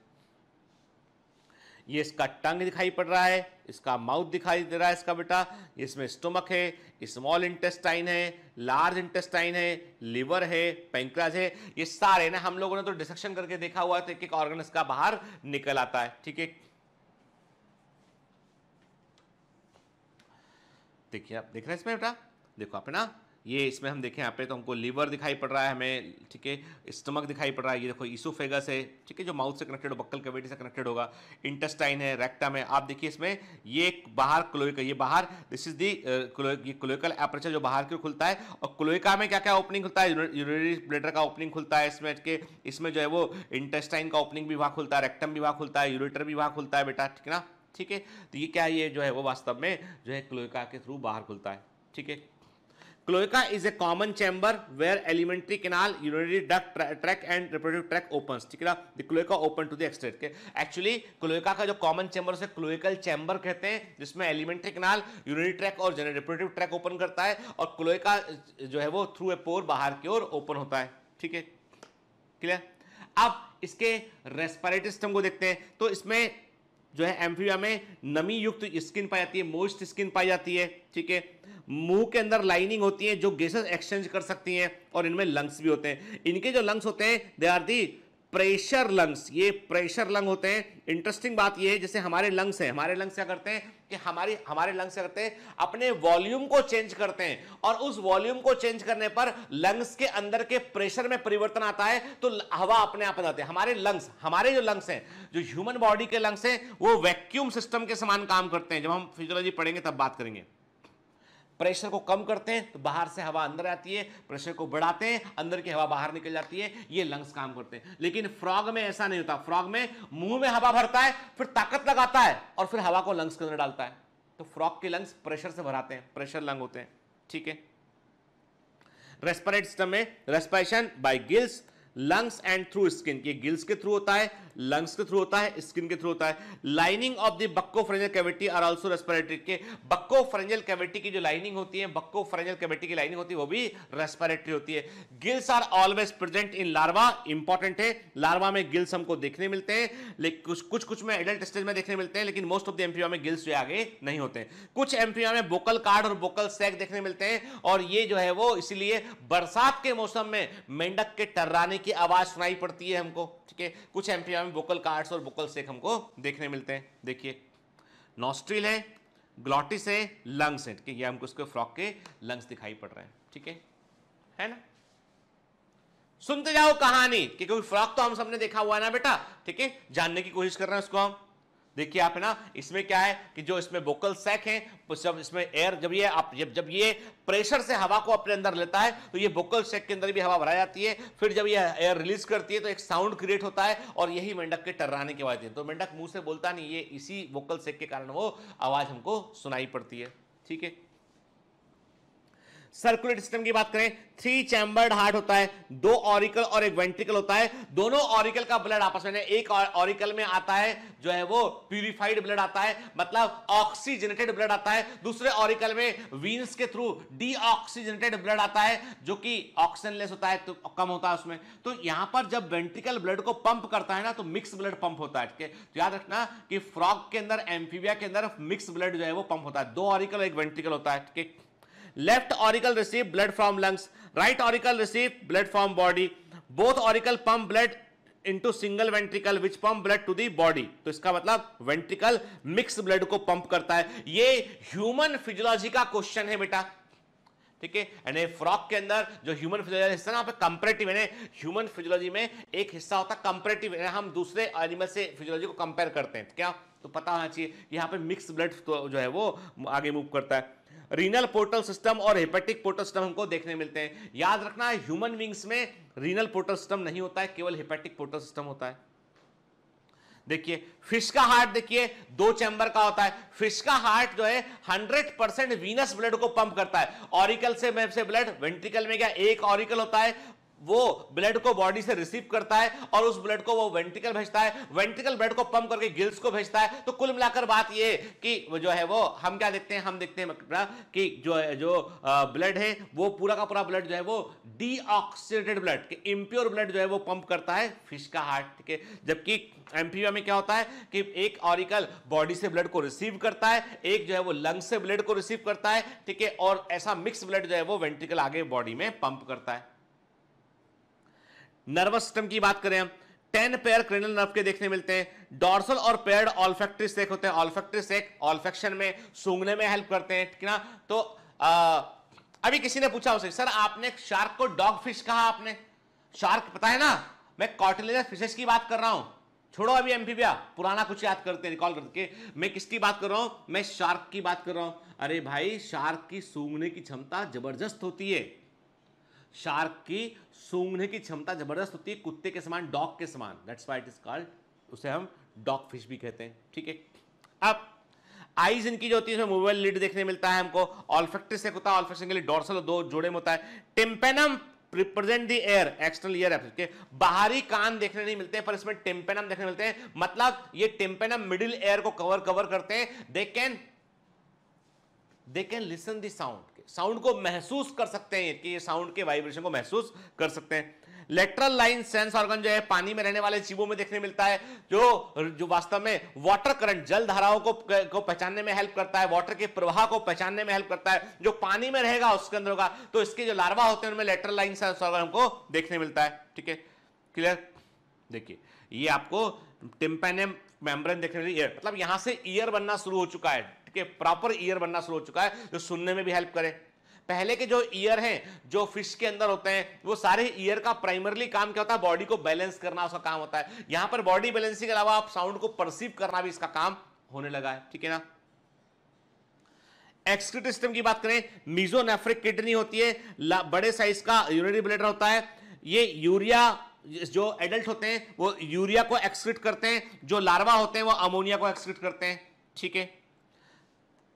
ये इसका टंग दिखाई पड़ रहा है इसका माउथ दिखाई दे रहा है इसका बेटा इसमें स्टोमक है स्मॉल इंटेस्टाइन है लार्ज इंटेस्टाइन है लिवर है पेंक्राज है ये सारे ना हम लोगों ने तो डिसेक्शन करके देखा हुआ था एक एक ऑर्गन इसका बाहर निकल आता है ठीक है देखिए आप देख रहे हैं इसमें बेटा देखो आप ना ये इसमें हम देखें यहाँ पे तो हमको लीवर दिखाई पड़ रहा है हमें ठीक है स्टमक दिखाई पड़ रहा है ये देखो ईसोफेगस है ठीक है जो माउथ से कनेक्टेड हो बक्कल कैविटी से कनेक्टेड होगा इंटेस्टाइन है रेक्टम है आप देखिए इसमें ये बाहर क्लोइका ये बाहर this is the cloacal aperture जो बाहर क्यों खुलता है और क्लोइका में क्या क्या ओपनिंग खुलता है यूरिनरी ब्लेडर का ओपनिंग खुलता है इसमें के इसमें जो है वो इंटेस्टाइन का ओपनिंग भी वहाँ खुलता है रेक्टम भी वहाँ खुलता है यूरेटर भी वहाँ खुलता है बेटा ठीक है ना ठीक है तो ये क्या ये जो है वो वास्तव में जो है क्लोइका के थ्रू बाहर खुलता है ठीक है cloaca is a common chamber where alimentary canal urinary duct tract and reproductive tract open ठीक है ना the cloaca open to the exterior के एक्चुअली क्लोइका का जो कॉमन चैम्बर उसे क्लोइकल चैम्बर कहते हैं जिसमें एलिमेंट्री केनाल यूरिनरी ट्रैक और जनरल रिपोर्टिव ट्रैक ओपन करता है और क्लोइका जो है वो थ्रू ए पोर बाहर की ओर ओपन होता है ठीक है क्लियर अब इसके रेस्पायरेटरी सिस्टम को देखते हैं तो इसमें जो है एम्फीबिया में नमी युक्त स्किन पाई जाती है मोस्ट स्किन पाई जाती है ठीक है मुंह के अंदर लाइनिंग होती है जो गैसेस एक्सचेंज कर सकती हैं और इनमें लंग्स भी होते हैं इनके जो लंग्स होते हैं they are the pressure lungs ये प्रेशर लंग होते हैं इंटरेस्टिंग बात ये है जैसे हमारे लंग्स हैं हमारे लंग्स क्या करते हैं कि हमारी हमारे लंग्स क्या करते हैं अपने वॉल्यूम को चेंज करते हैं और उस वॉल्यूम को चेंज करने पर लंग्स के अंदर के प्रेशर में परिवर्तन आता है तो हवा अपने आप बनाते हैं हमारे लंग्स हमारे जो लंग्स हैं जो ह्यूमन बॉडी के लंग्स हैं वो वैक्यूम सिस्टम के समान काम करते हैं जब हम फिजियोलॉजी पढ़ेंगे तब बात करेंगे प्रेशर को कम करते हैं तो बाहर से हवा अंदर आती है प्रेशर को बढ़ाते हैं अंदर की हवा बाहर निकल जाती है ये लंग्स काम करते हैं लेकिन फ्रॉग में ऐसा नहीं होता फ्रॉग में मुंह में हवा भरता है फिर ताकत लगाता है और फिर हवा को लंग्स के अंदर डालता है तो फ्रॉग के लंग्स प्रेशर से भराते हैं प्रेशर लंग होते हैं ठीक है रेस्परेट सिस्टम में respiration by gills lungs and through skin ये गिल्स के थ्रू होता है लंग्स के थ्रू होता है स्किन के थ्रू होता है lining of the bucco pharyngeal cavity are also respiratory के बक्को फ्रेंजल कैविटी की जो लाइनिंग होती है बक्को फ्रेंजल कैविटी की लाइनिंग होती है वो भी रेस्पिरेटरी होती है gills are always present in larva important है लार्वा में गिल्स हमको देखने मिलते हैं लेकिन कुछ कुछ कुछ में एडल्ट स्टेज में देखने मिलते हैं लेकिन मोस्ट ऑफ द एम्फिया में गिल्स आगे नहीं होते कुछ एम्फिया में बोकल कार्ड और बोकल सेक देखने मिलते हैं और ये जो है वो इसीलिए बरसात के मौसम में मेंढक के टर्राने की आवाज सुनाई पड़ती है हमको ठीक है कुछ एम्फिया में बुकल कार्ड्स और बुकल सेक हमको देखने मिलते हैं देखिए नॉस्ट्रिल है ग्लॉटिस है लंग्स है ठीक है ये हमको उसके फ्रॉक के लंग्स दिखाई पड़ रहे हैं ठीक है है ना सुनते जाओ कहानी क्योंकि फ्रॉक तो हम सबने देखा हुआ है ना बेटा ठीक है जानने की कोशिश कर रहे हैं उसको हम देखिए आप है ना इसमें क्या है कि जो इसमें वोकल सैक है जब इसमें एयर जब ये आप जब जब ये प्रेशर से हवा को अपने अंदर लेता है तो ये वोकल सैक के अंदर भी हवा भरा जाती है फिर जब ये एयर रिलीज करती है तो एक साउंड क्रिएट होता है और यही मेंढक के टर्राने की आवाज़ है तो मेंढक मुंह से बोलता नहीं ये इसी वोकल सेक के कारण वो आवाज़ हमको सुनाई पड़ती है ठीक है सर्कुलेट सिस्टम की बात करें थ्री चैम्बर्ड हार्ट होता है दो ऑरिकल और एक वेंट्रिकल होता है दोनों ऑरिकल का ब्लड आपस में एक ऑरिकल में आता है जो है वो प्यूरिफाइड ब्लड आता है मतलब ऑक्सीजनेटेड ब्लड आता है दूसरे ऑरिकल में वीन्स के थ्रू डीऑक्सीजनेटेड ब्लड आता है जो कि ऑक्सीजनलेस होता है तो कम होता है उसमें तो यहां पर जब वेंट्रिकल ब्लड को पंप करता है ना तो मिक्स ब्लड पंप होता है ठीक है तो याद रखना कि फ्रॉग के अंदर एम्फीबिया के अंदर मिक्स ब्लड जो है वो पंप होता है दो ऑरिकल एक वेंट्रिकल होता है ठीक है left auricle receive blood from lungs right auricle receive blood from body both auricle pump blood into single ventricle which pump blood to the body तो इसका मतलब वेंट्रिकल मिक्स ब्लड को पंप करता है ये ह्यूमन फिजियोलॉजी का question है बेटा ठीक है यानी फ्रॉक के अंदर जो ह्यूमन फिजियोलॉजी हिस्सा ना कंपेरेटिव यानी ह्यूमन फिजियोलॉजी में एक हिस्सा होता है कंपेरेटिव यानी हम दूसरे एनिमल से फिजियोलॉजी को कंपेयर करते हैं क्या तो पता होना चाहिए यहां पे मिक्स ब्लड तो जो है वो आगे मूव करता है रीनल पोर्टल सिस्टम और हेपेटिक पोर्टल सिस्टम हमको देखने मिलते हैं याद रखना ह्यूमन विंग्स में रीनल पोर्टल सिस्टम नहीं होता है केवल हेपेटिक पोर्टल सिस्टम होता है देखिए फिश का हार्ट देखिए दो चैंबर का होता है फिश का हार्ट जो है 100 परसेंट वीनस ब्लड को पंप करता है ऑरिकल से मैं से ब्लड वेंट्रिकल में गया एक ऑरिकल होता है वो ब्लड को बॉडी से रिसीव करता है और उस ब्लड को वो वेंटिकल भेजता है वेंटिकल ब्लड को पंप करके गिल्स को भेजता है तो कुल मिलाकर बात ये कि जो है वो हम क्या देखते हैं हम देखते हैं कि जो है जो ब्लड है वो पूरा का पूरा ब्लड जो है वो डीऑक्सीडेटेड ब्लड इम्प्योर ब्लड जो है वो पंप करता है फिश का हार्ट ठीक है जबकि एम्फीबिया में क्या होता है कि एक ऑरिकल बॉडी से ब्लड को रिसीव करता है एक जो है वो लंग से ब्लड को रिसीव करता है ठीक है और ऐसा मिक्स ब्लड जो है वो वेंट्रिकल आगे बॉडी में पंप करता है नर्वस सिस्टम की बात करें टेन पेयर क्रिनल नर्व के देखने मिलते हैं डॉर्सल और पेयर्ड ऑल्फेक्ट्री सेक होते हैं ऑल्फेक्ट्री सेक ऑल्फेक्शन में सूंघने में हेल्प करते हैं ठीक ना तो आ, अभी किसी ने पूछा उसे सर आपने शार्क को डॉग फिश कहा आपने शार्क पता है ना मैं कॉटिलेजर फिशेस की बात कर रहा हूं छोड़ो अभी एम्फीबिया पुराना कुछ याद करते हैं रिकॉल करके मैं किसकी बात कर रहा हूं मैं शार्क की बात कर रहा हूं अरे भाई शार्क की सूंघने की क्षमता जबरदस्त होती है शार्क की सूंघने की क्षमता जबरदस्त होती है कुत्ते के समान डॉग के समान that's why it is called उसे हम डॉग फिश भी कहते हैं ठीक है अब आईज इनकी जो होती है मोबाइल लिड देखने मिलता है हमको ऑल्फेक्टिस से होता है ऑल्फेक्शन के लिए डोर्सल दो जोड़े में होता है tympanum represent the ear external ear के बाहरी कान देखने नहीं मिलते पर इसमें टिम्पेनम देखने मिलते हैं मतलब ये टिम्पेनम मिडिल एयर को कवर कवर करते हैं they can they can listen the sound sound को महसूस कर सकते हैं कि ये साउंड के वाइब्रेशन को महसूस कर सकते हैं लेटरल लाइन सेंस ऑर्गन जो है पानी में रहने वाले जीवों में देखने मिलता है जो जो वास्तव में वाटर करंट जल धाराओं को को पहचानने में हेल्प करता है वाटर के प्रवाह को पहचानने में हेल्प करता है जो पानी में रहेगा उसके अंदर होगा तो इसके जो लार्वा होते हैं उनमें लेटरल लाइन सेंस ऑर्गन हमको देखने मिलता है ठीक है क्लियर देखिए ये आपको टिम्पेनियम मेम्ब्रेन देखने मिली मतलब यहां से ईयर बनना शुरू हो चुका है के प्रॉपर ईयर बनना शुरू हो चुका है जो सुनने में भी हेल्प करे पहले के जो ईयर हैं जो फिश के अंदर होते हैं वो सारे ईयर का प्राइमरली काम क्या होता है बॉडी को बैलेंस करना उसका काम होता है यहां पर बॉडी बैलेंसिंग के अलावा आप साउंड को परसीव करना भी इसका काम होने लगा है ठीक है ना एक्सक्रीट सिस्टम की बात करें मीजोनेफ्रिक किडनी होती है बड़े साइज का यूरिनरी ब्लेडर होता है ये यूरिया जो एडल्ट होते हैं वो यूरिया को एक्सक्रीट करते हैं जो लार्वा होते हैं वो अमोनिया को एक्सक्रीट करते हैं ठीक है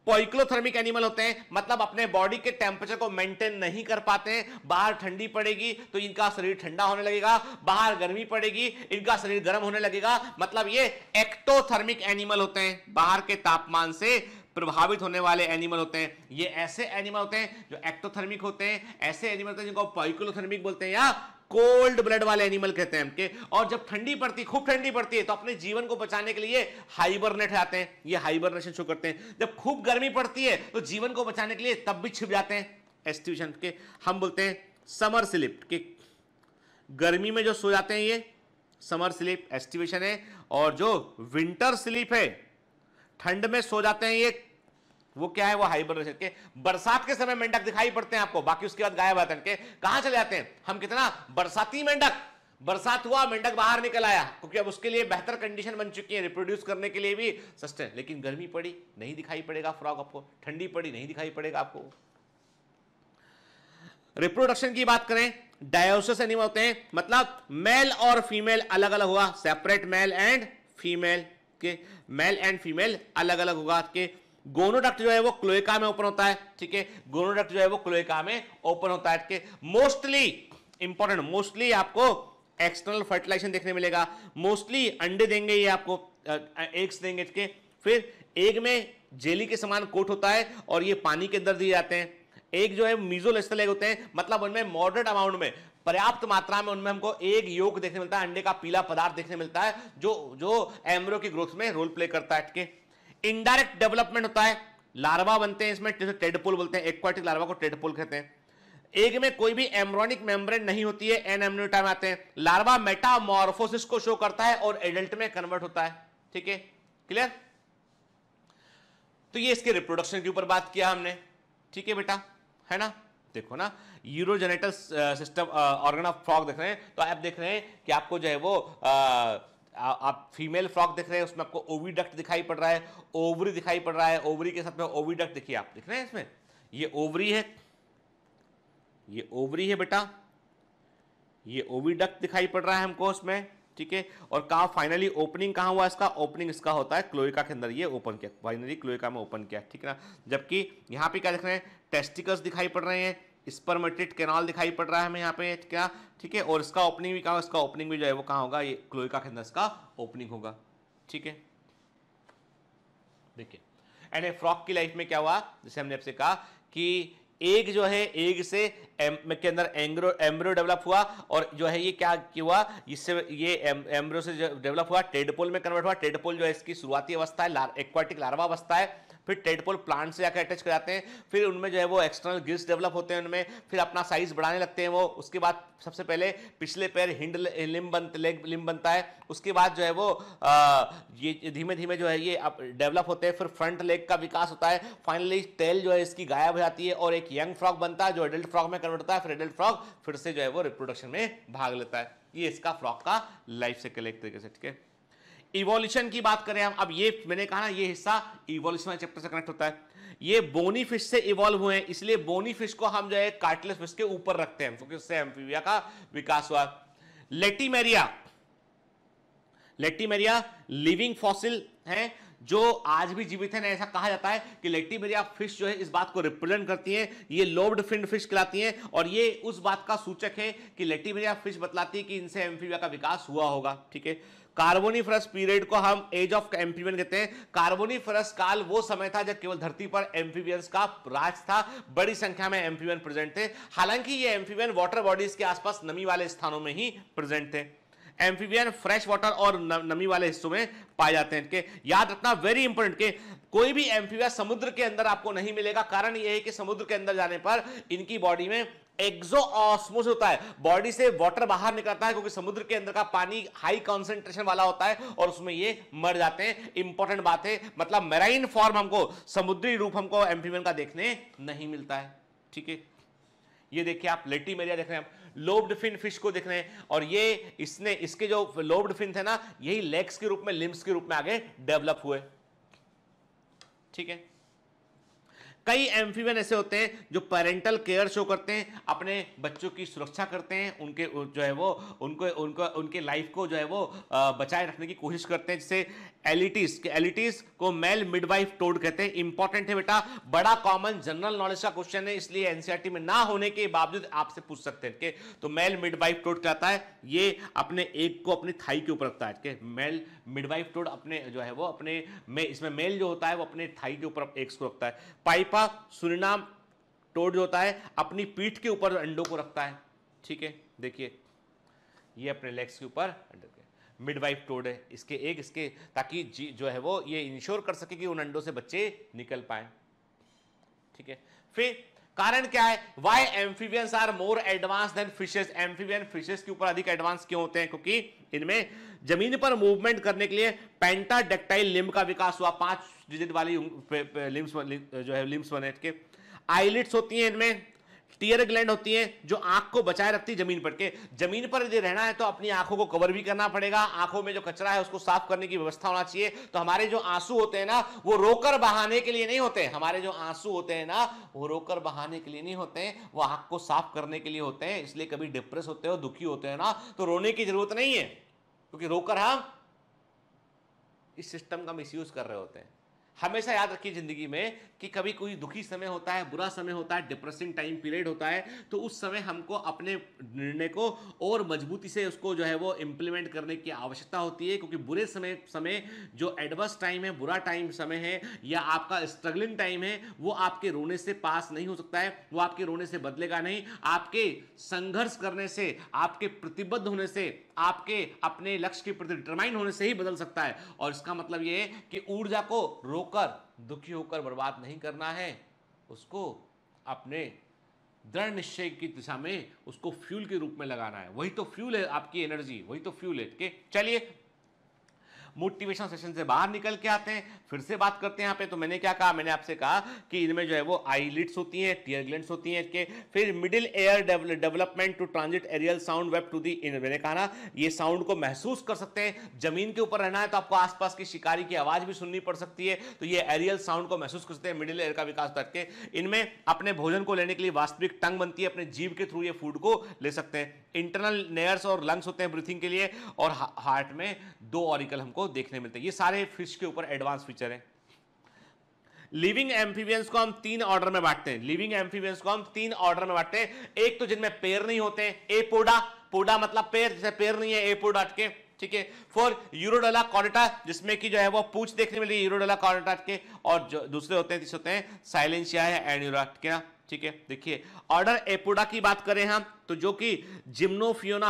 पॉइक्लोथर्मिक एनिमल होते हैं मतलब अपने बॉडी के टेम्परेचर को मेंटेन नहीं कर पाते हैं बाहर ठंडी पड़ेगी तो इनका शरीर ठंडा होने लगेगा बाहर गर्मी पड़ेगी इनका शरीर गर्म होने लगेगा मतलब ये एक्टोथर्मिक एनिमल होते हैं बाहर के तापमान से प्रभावित होने वाले एनिमल होते हैं ये ऐसे एनिमल होते हैं जो एक्टोथर्मिक होते हैं ऐसे एनिमल होते हैं जिनको पॉइकुलोथर्मिक बोलते हैं या कोल्ड ब्लड वाले एनिमल कहते हैं हमके और जब ठंडी पड़ती खूब ठंडी पड़ती है तो अपने जीवन को बचाने के लिए हाइबरनेट आते हैं ये हाइबरनेशन शो करते हैं जब खूब गर्मी पड़ती है तो जीवन को बचाने के लिए तब भी छिप जाते हैं एस्टिवेशन के हम बोलते हैं समर स्लिप के गर्मी में जो सो जाते हैं ये समर स्लिप एस्टिवेशन है और जो विंटर स्लिप है ठंड में सो जाते हैं ये वो क्या है वो हाइबरनेशन के बरसात के समय मेंढक दिखाई पड़ते हैं आपको बाकी उसके बाद गायब आते हैं चले जाते हैं हम कितना बरसाती मेंढक बरसात हुआ मेंढक बाहर निकल आया क्योंकि अब उसके लिए बेहतर कंडीशन बन चुकी है रिप्रोड्यूस करने के लिए भी सस्ते लेकिन गर्मी पड़ी नहीं दिखाई पड़ेगा फ्रॉग आपको ठंडी पड़ी नहीं दिखाई पड़ेगा आपको रिप्रोडक्शन की बात करें डायोसिस एनिमल होते हैं मतलब मेल और फीमेल अलग अलग हुआ सेपरेट मेल एंड फीमेल के मेल एंड फीमेल अलग अलग होगा गोनोडक्ट जो है वो क्लोएका में ओपन होता है ठीक है गोनोडक्ट जो है वो क्लोएका में ओपन होता है ठीक है मोस्टली इंपॉर्टेंट मोस्टली आपको एक्सटर्नल फर्टिलाइजेशन देखने मिलेगा मोस्टली अंडे देंगे ये आपको एग्स देंगे ठीक है फिर एग में जेली के समान कोट होता है और ये पानी के अंदर दिए जाते हैं एक जो है मीजोलेस्टल एग होते हैं मतलब उनमें मॉडरेट अमाउंट में पर्याप्त मात्रा में उनमें हमको एक योग देखने मिलता है अंडे का पीला पदार्थ देखने मिलता है जो जो एमरो की ग्रोथ में रोल प्ले करता है ठीक है इनडायरेक्ट डेवलपमेंट होता है लार्वा बनते हैं इसमें जैसे टेडपोल बोलते हैं एक्वाटिक लार्वा को टेडपोल कहते हैं एग में कोई भी एम्ब्रोनिक मेम्ब्रेन नहीं होती है एन एम्ब्रियोटा में आते हैं लार्वा मेटामॉर्फोसिस को शो करता है और एडल्ट में कन्वर्ट होता है ठीक है क्लियर तो ये इसके रिप्रोडक्शन के ऊपर बात किया हमने ठीक है बेटा है ना देखो ना urogenital system organ of frog देख रहे हैं तो आप देख रहे हैं कि आपको जो है वो आ, uh, आप फीमेल फ्रॉक देख रहे हैं उसमें आपको ओवी डक्ट दिखाई पड़ रहा है ओवरी दिखाई पड़ रहा है ओवरी के साथ में ओवी डक्ट देखिए आप दिख रहे हैं इसमें ये ओवरी है ये ओवरी है बेटा ये ओवी डक्ट दिखाई पड़ रहा है हमको उसमें ठीक है और कहा फाइनली ओपनिंग कहाँ हुआ इसका ओपनिंग इसका होता है क्लोइका के अंदर ये ओपन किया फाइनली क्लोइका में ओपन किया ठीक है ना जबकि यहां पे क्या देख रहे हैं टेस्टिकल्स दिखाई पड़ रहे हैं स्पर्मेटेड कैनाल दिखाई पड़ रहा है हमें यहाँ पे क्या ठीक है और इसका ओपनिंग भी कहा इसका ओपनिंग भी जो है वो कहाँ होगा ये क्लोइका के अंदर इसका ओपनिंग होगा ठीक है देखिए एंड फ्रॉक की लाइफ में क्या हुआ जैसे हमने आपसे कहा कि एक जो है एक से एम के अंदर एंग्रो एम्ब्रो डेवलप हुआ और जो है ये क्या हुआ इससे ये एम्ब्रो से डेवलप हुआ टेडपोल में कन्वर्ट हुआ टेडपोल जो है इसकी शुरुआती अवस्था है लार, एक्वाटिक लार्वा अवस्था है फिर टेडपोल प्लांट से जाकर अटैच कराते हैं फिर उनमें जो है वो एक्सटर्नल गिल्स डेवलप होते हैं उनमें फिर अपना साइज बढ़ाने लगते हैं वो उसके बाद सबसे पहले पिछले पैर हिंड लिम बन लेग लिम बनता है उसके बाद जो है वो ये धीमे धीमे जो है ये डेवलप होते हैं फिर फ्रंट लेग का विकास होता है फाइनली टेल जो है इसकी गायब हो जाती है और एक यंग फ्रॉग बनता है जो एडल्ट फ्रॉग में कन्वर्ट होता है फिर एडल्ट फ्रॉग फिर से जो है वो रिप्रोडक्शन में भाग लेता है ये इसका फ्रॉक का लाइफ साइकिल एक तरीके से ठीक है इवोल्यूशन की बात करें हम अब ये मैंने कहा ना ये हिस्सा इवोल्यूशन वाले चैप्टर से कनेक्ट होता है ये बोनी फिश से इवॉल्व हुए हैं इसलिए बोनी फिश को हम जो है कार्टलेस फिश के ऊपर रखते हैं क्योंकि उससे एम्फीबिया का विकास हुआ लेटीमेरिया लेटीमेरिया लिविंग फॉसिल है जो आज भी जीवित है ऐसा कहा जाता है कि लेटीमेरिया फिश जो है इस बात को रिप्रेजेंट करती है ये लोब्ड फिन फिश कहलाती है और ये उस बात का सूचक है कि लेटीमेरिया फिश बतलाती है कि इनसे एम्फीबिया का विकास हुआ होगा ठीक है कार्बोनी कार्बोनिफरस पीरियड को हम एज ऑफ एम्फीबियन कहते हैं कार्बोनी कार्बोनिफरस काल वो समय था जब केवल धरती पर एम्फीबियंस का राज था बड़ी संख्या में एम्फीबियन प्रेजेंट थे हालांकि ये एम्फीबियन वाटर बॉडीज के आसपास नमी वाले स्थानों में ही प्रेजेंट थे एम्फीबियन फ्रेश वाटर और नमी वाले हिस्सों में पाए जाते हैं के याद रखना वेरी इंपॉर्टेंट के कोई भी एम्फीबिया समुद्र के अंदर आपको नहीं मिलेगा कारण यह है कि समुद्र के अंदर जाने पर इनकी बॉडी में एक्सोऑस्मोसिस होता है बॉडी से वाटर बाहर निकलता है क्योंकि समुद्र के अंदर का पानी हाई कॉन्सेंट्रेशन वाला होता है और उसमें ये मर जाते हैं इंपॉर्टेंट बात है मतलब मेराइन फॉर्म हमको समुद्री रूप हमको एम्फीबियन का देखने नहीं मिलता है ठीक है ये देखिए आप लेटी मेरिया देख रहे हैं हम लोब्ड फिन फिश को देख रहे हैं और ये इसने इसके जो लोब्ड फिन थे ना यही लेग्स के रूप में लिम्स के रूप में आगे डेवलप हुए ठीक है कई एम ऐसे होते हैं जो पेरेंटल केयर शो करते हैं अपने बच्चों की सुरक्षा करते हैं उनके जो है वो उनको उनको उनके लाइफ को जो है वो बचाए रखने की कोशिश करते हैं जिससे एलिटीज के एलिटीज को मेल मिडवाइफ टोड कहते हैं इंपॉर्टेंट है बेटा बड़ा कॉमन जनरल नॉलेज का क्वेश्चन है इसलिए एनसीआरटी e में ना होने के बावजूद आपसे पूछ सकते हैं तो मेल मिडवाइफ टोड कहता है ये अपने एक को अपनी थाई के ऊपर रखता है मेल मिडवाइफ टोड अपने जो है वो अपने इसमें मेल जो होता है वो अपने थाई के ऊपर एक्स को रखता है पाइप पास सुरनाम टोड जो होता है अपनी पीठ के ऊपर अंडों को रखता है ठीक है देखिए ये अपने लेग्स के ऊपर अंडे मिडवाइफ टोड है इसके एक इसके ताकि जी जो है वो ये इंश्योर कर सके कि उन अंडों से बच्चे निकल पाए ठीक है फिर कारण क्या है why amphibians are more advance than fishes amphibian fishes के ऊपर अधिक एडवांस क्यों होते हैं क्योंकि इनमें जमीन पर मूवमेंट करने के लिए पेंटा डेक्टाइल लिम्ब का विकास हुआ पांच डिजिट वाली लिम्स जो है लिम्स बने के आईलिट्स होती हैं इनमें टीयर ग्लैंड होती है जो आंख को बचाए रखती है जमीन पर के जमीन पर यदि रहना है तो अपनी आंखों को कवर भी करना पड़ेगा आंखों में जो कचरा है उसको साफ करने की व्यवस्था होना चाहिए तो हमारे जो आंसू होते हैं ना वो रोकर बहाने के लिए नहीं होते हमारे जो आंसू होते हैं ना वो रोकर बहाने के लिए नहीं होते हैं वो आंख को साफ करने के लिए होते हैं इसलिए कभी डिप्रेस होते हो दुखी होते हैं ना तो रोने की जरूरत नहीं है क्योंकि रोकर हम इस सिस्टम का यूज कर रहे होते हैं हमेशा याद रखिए ज़िंदगी में कि कभी कोई दुखी समय होता है बुरा समय होता है डिप्रेसिंग टाइम पीरियड होता है तो उस समय हमको अपने निर्णय को और मजबूती से उसको जो है वो इम्प्लीमेंट करने की आवश्यकता होती है क्योंकि बुरे समय समय जो एडवर्स टाइम है बुरा टाइम समय है या आपका स्ट्रगलिंग टाइम है वो आपके रोने से पास नहीं हो सकता है वो आपके रोने से बदलेगा नहीं आपके संघर्ष करने से आपके प्रतिबद्ध होने से आपके अपने लक्ष्य के प्रति डिटरमाइन होने से ही बदल सकता है और इसका मतलब ये है कि ऊर्जा को रोक रोकर दुखी होकर बर्बाद नहीं करना है उसको अपने दृढ़ निश्चय की दिशा में उसको फ्यूल के रूप में लगाना है वही तो फ्यूल है आपकी एनर्जी वही तो फ्यूल है है चलिए मोटिवेशन सेशन से बाहर निकल के आते हैं फिर से बात करते हैं यहाँ पे तो मैंने क्या कहा मैंने आपसे कहा कि इनमें जो है वो आईलिट्स होती हैं टीयर ग्लैंड्स होती हैं के फिर middle ear development to transit aerial sound wave to the in मैंने कहा ना ये साउंड को महसूस कर सकते हैं जमीन के ऊपर रहना है तो आपको आसपास की शिकारी की आवाज भी सुननी पड़ सकती है तो ये एरियल साउंड को महसूस कर सकते हैं मिडिल एयर का विकास करके इनमें अपने भोजन को लेने के लिए वास्तविक टंग बनती है अपने जीव के थ्रू ये फूड को ले सकते हैं इंटरनल नेयर्स और लंग्स होते हैं ब्रीथिंग के लिए और हार्ट में दो ऑरिकल हमको देखने मिलते हैं ये सारे फिश के ऊपर एडवांस फीचर हैं लिविंग एम्फीबियंस को हम तीन ऑर्डर में बांटते हैं लिविंग एम्फीबियंस को हम तीन ऑर्डर में बांटते हैं एक तो जिनमें पैर नहीं होते हैं एपोडा पोडा मतलब पैर जैसे पैर नहीं है ए पोडा के ठीक है फॉर यूरोडोला कॉर्डेटा जिसमें कि जो है वो पूछ देखने मिली यूरोडोला कॉर्डेटा के और जो दूसरे होते हैं तीसरे होते हैं साइलेंशिया है एन्यूरा ठीक ठीक है देखिए ऑर्डर एपोडा की बात करें हम तो जो कि जिम्नोफियोना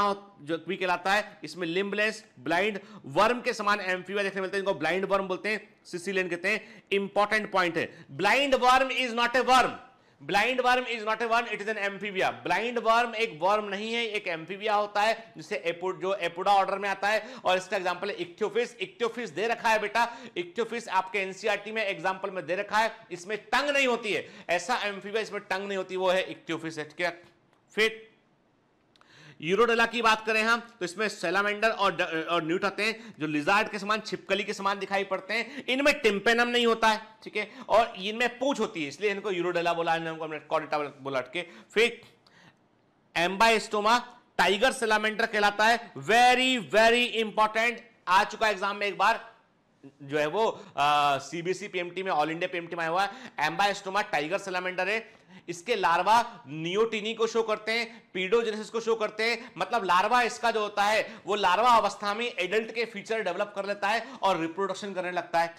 जो भी कहलाता है इसमें लिम्बलेस ब्लाइंड वर्म के समान एम्फ्यूआ देखने मिलते हैं इनको ब्लाइंड वर्म बोलते हैं सिसिलियन कहते हैं इंपॉर्टेंट पॉइंट है blind worm is not a worm blind worm is not a worm it is an amphibia blind worm एक वर्म नहीं है एक एम्फीबिया होता है जिसे जो एपुडा ऑर्डर में आता है और इसका एग्जाम्पल है इक्ट्योफिस इक्ट्योफिस दे रखा है बेटा इक्ट्योफिस आपके एनसीआरटी e में एग्जाम्पल में दे रखा है इसमें टंग नहीं होती है ऐसा एम्फीबिया इसमें टंग नहीं होती वो है इक्ट्योफिस फिर यूरोडोला की बात करें हम तो इसमें सेलामेंडर और और न्यूट आते हैं जो लिजार्ड के समान छिपकली के समान दिखाई पड़ते हैं इनमें टिम्पेनम नहीं होता है ठीक है और इनमें पूछ होती है इसलिए इनको यूरोडेला बोला कॉडिटा बोला के फिर एम्बाइस्टोमा टाइगर सेलामेंडर कहलाता है वेरी वेरी इंपॉर्टेंट आ चुका एग्जाम में एक बार जो है वो सीबीसी पीएमटी e में ऑल इंडिया पीएमटी में आया हुआ है एस्टोमा टाइगर सेलामेंडर है इसके लार्वा नियोटिनी को शो करते हैं पीडोजेनेसिस को शो करते हैं मतलब लार्वा इसका जो होता है वो लार्वा अवस्था में एडल्ट के फीचर डेवलप कर लेता है और रिप्रोडक्शन करने लगता है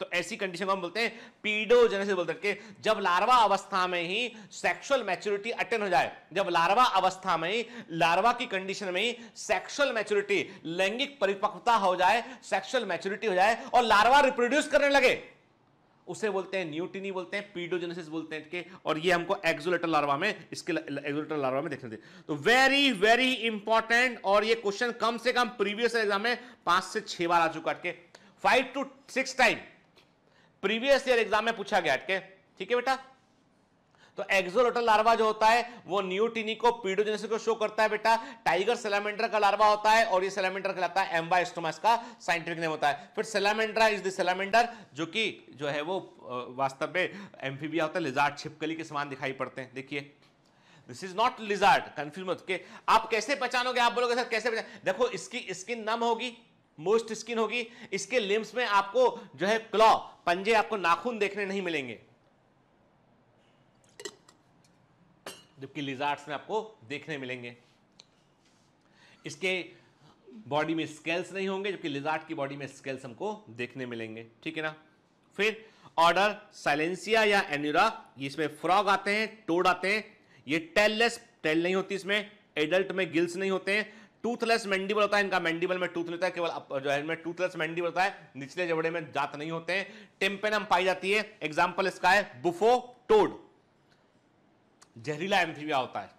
तो ऐसी कंडीशन को हम बोलते हैं पीडोजेनेसिस बोलते हैं कि जब लार्वा अवस्था में ही सेक्सुअल मैच्योरिटी अटेन हो जाए जब लार्वा अवस्था में ही लार्वा की कंडीशन में ही सेक्सुअल मैच्योरिटी लैंगिक परिपक्वता हो जाए सेक्सुअल मैच्योरिटी हो जाए और लार्वा रिप्रोड्यूस करने लगे उसे बोलते हैं न्यूटिनी बोलते हैं पीडोजेनेसिस बोलते हैं के और ये हमको एक्जोलेटर लार्वा में इसके एक्जोलेटर लार्वा में देखने थे तो वेरी वेरी इंपॉर्टेंट और ये क्वेश्चन कम से कम प्रीवियस एग्जाम में पांच से छह बार आ चुका के five to six time previous year exam में पूछा गया के ठीक है बेटा तो एक्सोलोटल लार्वा जो होता है वो न्यूटिनी को पीडोजेनेसिस को शो करता है बेटा टाइगर सेलामेंडर का लार्वा होता है और ये सेलामेंडर कहलाता है एम्बास्टोमस का साइंटिफिक नेम होता है फिर सेलामेंड्रा इज द सेलामेंडर जो कि जो है वो वास्तव में एम्फीबिया होता है लिजार्ड छिपकली के समान दिखाई पड़ते हैं देखिए This is not lizard. Confuse मत के आप कैसे पहचानोगे आप बोलोगे सर कैसे पहचान देखो इसकी स्किन नम होगी मोस्ट स्किन होगी इसके लिम्स में आपको जो है क्लॉ पंजे आपको नाखून देखने नहीं मिलेंगे जबकि लिजार्ड्स में आपको देखने मिलेंगे इसके बॉडी में स्केल्स नहीं होंगे जबकि लिजार्ट की बॉडी में स्केल्स हमको देखने मिलेंगे ठीक है ना फिर ऑर्डर साइलेंसिया या एन्यूरा इसमें फ्रॉग आते हैं टोड आते हैं ये टेललेस टेल नहीं होती इसमें एडल्ट में गिल्स नहीं होते हैं टूथलेस मैंडिबल होता है इनका मैंडिबल में टूथ लेता है केवल जो है इनमें टूथलेस मैंडिबल होता है निचले जबड़े में दांत नहीं होते हैं टेम्पेनम पाई जाती है एग्जाम्पल इसका है बुफो टोड जहरीला एम्फीविया होता है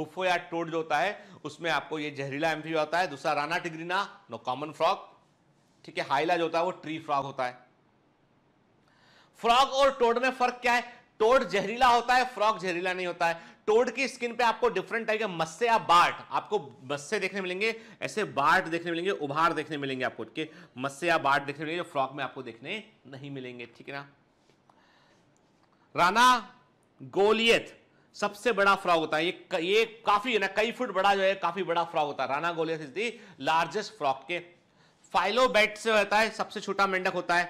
बुफो या टोड जो होता है उसमें आपको ये जहरीला एम्फीविया होता है दूसरा rana tigrina no common frog ठीक है हाइला जो होता है वो ट्री फ्रॉग होता है फ्रॉग और टोड में फर्क क्या है टोड जहरीला होता है फ्रॉग जहरीला नहीं होता है टोड की स्किन पे आपको डिफरेंट टाइप के मस्से या बाट आपको मस्से देखने मिलेंगे ऐसे बाट देखने मिलेंगे उभार देखने मिलेंगे आपको के मस्से या बाट देखने मिलेंगे फ्रॉक में आपको देखने नहीं मिलेंगे ठीक है ना राना गोलियत सबसे बड़ा फ्रॉग होता है ये ये काफी है ना कई फुट बड़ा जो है काफी बड़ा फ्रॉग होता है rana goliath is the largest frog के फाइलोबेट से होता है सबसे छोटा मेंढक होता है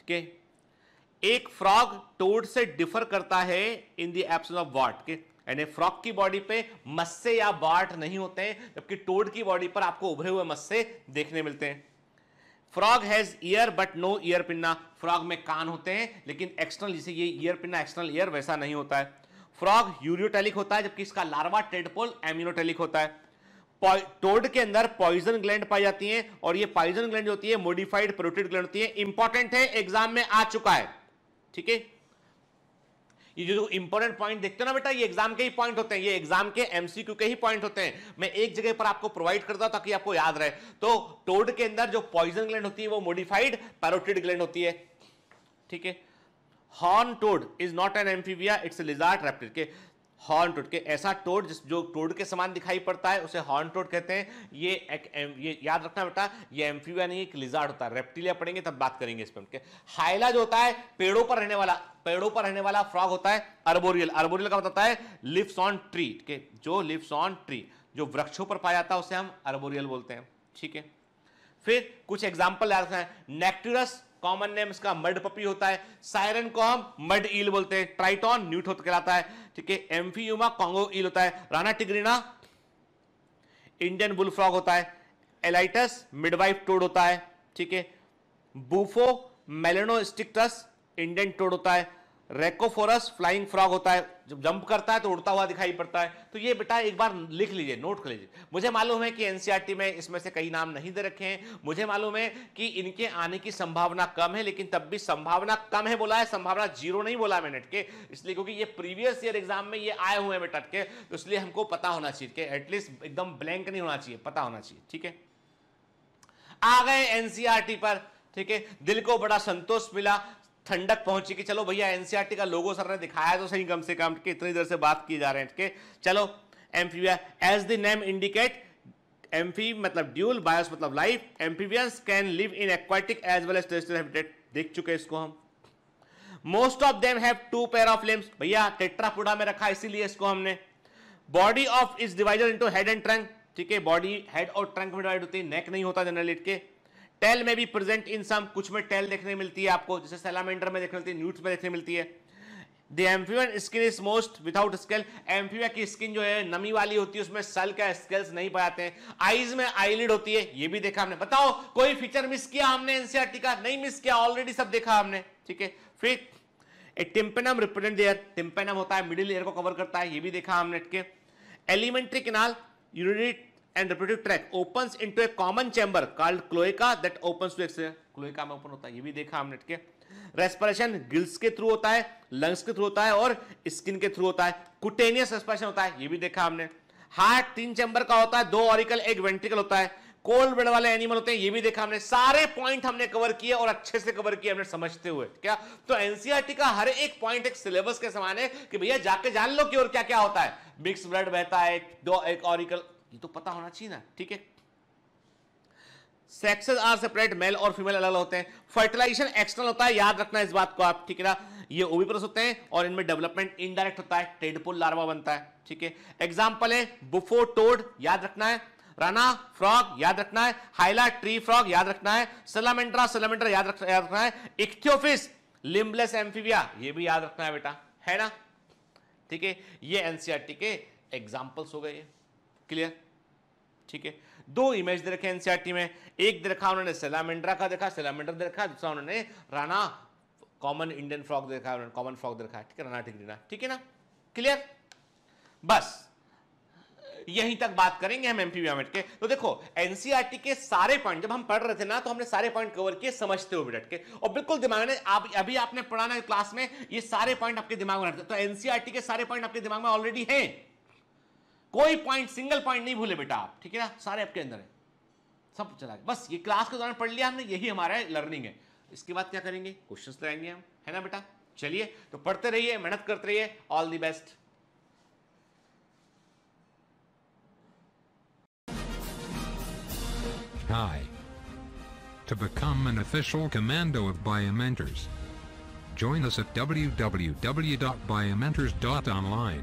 ठीक है एक फ्रॉग टोड से डिफर करता है in the absence of what के यानी फ्रॉक की बॉडी पे मस्से या बाट नहीं होते हैं जबकि टोड की बॉडी पर आपको उभरे हुए मस्से देखने मिलते हैं frog has ear but no ear pinna frog में कान होते हैं लेकिन एक्सटर्नल जैसे ये ईयर पिन्ना एक्सटर्नल ईयर वैसा नहीं होता है फ्रॉग यूरियोटेलिक होता है जबकि इसका लार्वा टेडपोल एम्यूनोटेलिक होता है टोड के अंदर पॉइजन ग्लैंड पाई जाती है और ये पॉइजन ग्लैंड होती है मोडिफाइड प्रोटीन ग्लैंड होती है इंपॉर्टेंट है एग्जाम में आ चुका है ठीक है ये जो इंपॉर्टेंट पॉइंट देखते हो ना बेटा ये एग्जाम के ही पॉइंट होते हैं ये एग्जाम के एमसीक्यू के ही पॉइंट होते हैं मैं एक जगह पर आपको प्रोवाइड करता हूं ताकि आपको याद रहे तो टोड के अंदर जो पॉइजन ग्लैंड होती है वो मोडिफाइड पैरोटिड ग्लैंड होती है ठीक है horn toad is not an amphibia it's lizard reptile के हॉर्न टोड के ऐसा टोड जो टोड के समान दिखाई पड़ता है उसे हॉर्न टोड कहते हैं ये एक ये याद रखना बेटा ये एम्फ्यूआ नहीं एक लिजार्ड होता है रेप्टिलिया पढ़ेंगे तब बात करेंगे इस पर हाइला जो होता है पेड़ों पर रहने वाला पेड़ों पर रहने वाला फ्रॉग होता है अर्बोरियल अर्बोरियल का बताता मतलब है लिप्स ऑन ट्री के जो लिप्स ऑन ट्री जो वृक्षों पर पाया जाता है उसे हम अर्बोरियल बोलते हैं ठीक है फिर कुछ एग्जाम्पल याद रखना है नेक्टरस कॉमन नेम इसका मर्ड पपी होता है सायरन को हम मड ईल बोलते हैं ट्राइटॉन न्यूट होते कहलाता है ठीक है एम्फीयूमा कॉन्गो ईल होता है राना टिग्रीना इंडियन बुलफ्रॉग होता है एलाइटस मिडवाइफ टोड होता है ठीक है बूफो मेलेनोस्टिक्टस इंडियन टोड होता है रेकोफोरस फ्लाइंग फ्रॉग होता है जब जंप करता है तो उड़ता हुआ दिखाई पड़ता है तो ये बेटा एक बार लिख लीजिए नोट कर लीजिए मुझे मालूम है कि एनसीईआरटी e में इसमें से कई नाम नहीं दे रखे हैं मुझे मालूम है कि इनके आने की संभावना कम है लेकिन तब भी संभावना कम है बोला है संभावना जीरो नहीं बोला मैंने के इसलिए क्योंकि ये प्रीवियस ईयर एग्जाम में ये आए हुए हैं बेटा के तो इसलिए हमको पता होना चाहिए एटलीस्ट एकदम ब्लैंक नहीं होना चाहिए पता होना चाहिए ठीक है आ गए एनसीईआरटी e पर ठीक है दिल को बड़ा संतोष मिला ठंडक पहुंची कि चलो भैया एनसीआरटी e का लोगो सर ने दिखाया तो सही कम से कम कि इतनी देर से बात की जा रहे हैं चलो amphibia as the name indicate amphi मतलब ड्यूल बायोस मतलब life amphibians can live in aquatic as well as terrestrial habitat देख चुके हैं इसको हम most of them have two pair of limbs भैया टेट्रापुडा में रखा इसीलिए इसको हमने body of is divided into head and trunk ठीक है बॉडी हेड और ट्रंक में डिवाइड होती है नेक नहीं होता जनरली इसके टेल में भी प्रेजेंट इन सम कुछ में टेल देखने मिलती है आपको जैसे सेलामेंडर में देखने मिलती है न्यूट्स में देखने मिलती है the amphibian skin is most without scale amphibia की स्किन जो है नमी वाली होती है उसमें सल का स्केल्स नहीं पाते हैं आईज में आईलिड होती है ये भी देखा हमने बताओ कोई फीचर मिस किया हमने एनसीआरटी e का नहीं मिस किया ऑलरेडी सब देखा हमने ठीक है फिर a tympanum represent ear tympanum होता है मिडिल ईयर को कवर करता है ये भी देखा हमने elementary canal unit and reproductive tract open in to A common chamber card cloaca that open to x cloaca में ओपन होता है ये भी देखा हमने के रेस्पिरेशन गिल्स के थ्रू होता है लंग्स के थ्रू होता है और स्किन के थ्रू होता है कुटेनियस रेस्पिरेशन होता है ये भी देखा हमने हार्ट तीन चैम्बर का होता है दो ऑरिकल एक वेंट्रिकल होता है कोल्ड ब्लड वाले एनिमल होते हैं ये भी देखा हमने सारे पॉइंट हमने कवर किए और अच्छे से कवर किए हमने समझते हुए क्या तो एनसीआरटी का हर एक पॉइंट एक सिलेबस के समान है कि भैया जाके जान लो कि और क्या क्या होता है मिक्स ब्लड बहता है दो एक ऑरिकल ये तो पता होना चाहिए ना ठीक है सेक्सेस आर सेपरेट मेल और फीमेल अलग होते हैं फर्टिलाइजेशन एक्सटर्नल होता है याद रखना इस बात को आप ठीक है ना ये ओविप्रस होते हैं और इनमें डेवलपमेंट इनडायरेक्ट होता है टेडपोल लार्वा बनता है ठीक है एग्जाम्पल है बुफो टोड याद रखना है राना फ्रॉग याद रखना है हाइला ट्री फ्रॉग याद रखना है सलामेंड्रा सलामेंड्रा याद रखना याद रखना है इक्थियोफिस लिम्बलेस एम्फीबिया ये भी याद रखना है बेटा है ना ठीक है ये एनसीआर के एग्जाम्पल्स हो गए क्लियर ठीक है दो इमेज दे रखे एनसीआरटी में एक दे रखा उन्होंने सेलामेंड्रा का देखा सेलामेंड्रा दे रखा दूसरा उन्होंने राना कॉमन इंडियन फ्रॉक देखा उन्होंने कॉमन फ्रॉक देखा ठीक है राना टिग्रीना ठीक है ना क्लियर बस यहीं तक बात करेंगे हम एमपी व्यामेट के तो देखो एनसीईआरटी के सारे पॉइंट जब हम पढ़ रहे थे ना तो हमने सारे पॉइंट कवर किए समझते हुए बैठ के और बिल्कुल दिमाग में आप अभी आपने पढ़ाना क्लास में ये सारे पॉइंट आपके दिमाग में रखते तो एनसीईआरटी के सारे पॉइंट आपके दिमाग में ऑलरेडी हैं कोई पॉइंट सिंगल पॉइंट नहीं भूले बेटा आप ठीक है ना सारे आपके अंदर है सब चला गया बस ये क्लास के दौरान पढ़ लिया हमने यही हमारा लर्निंग है इसके बाद क्या करेंगे क्वेश्चंस लगाएंगे हम है ना बेटा चलिए तो पढ़ते रहिए मेहनत करते रहिए all the best Hi. To become an official commando of Biomentors, join us at www.biomentors.online.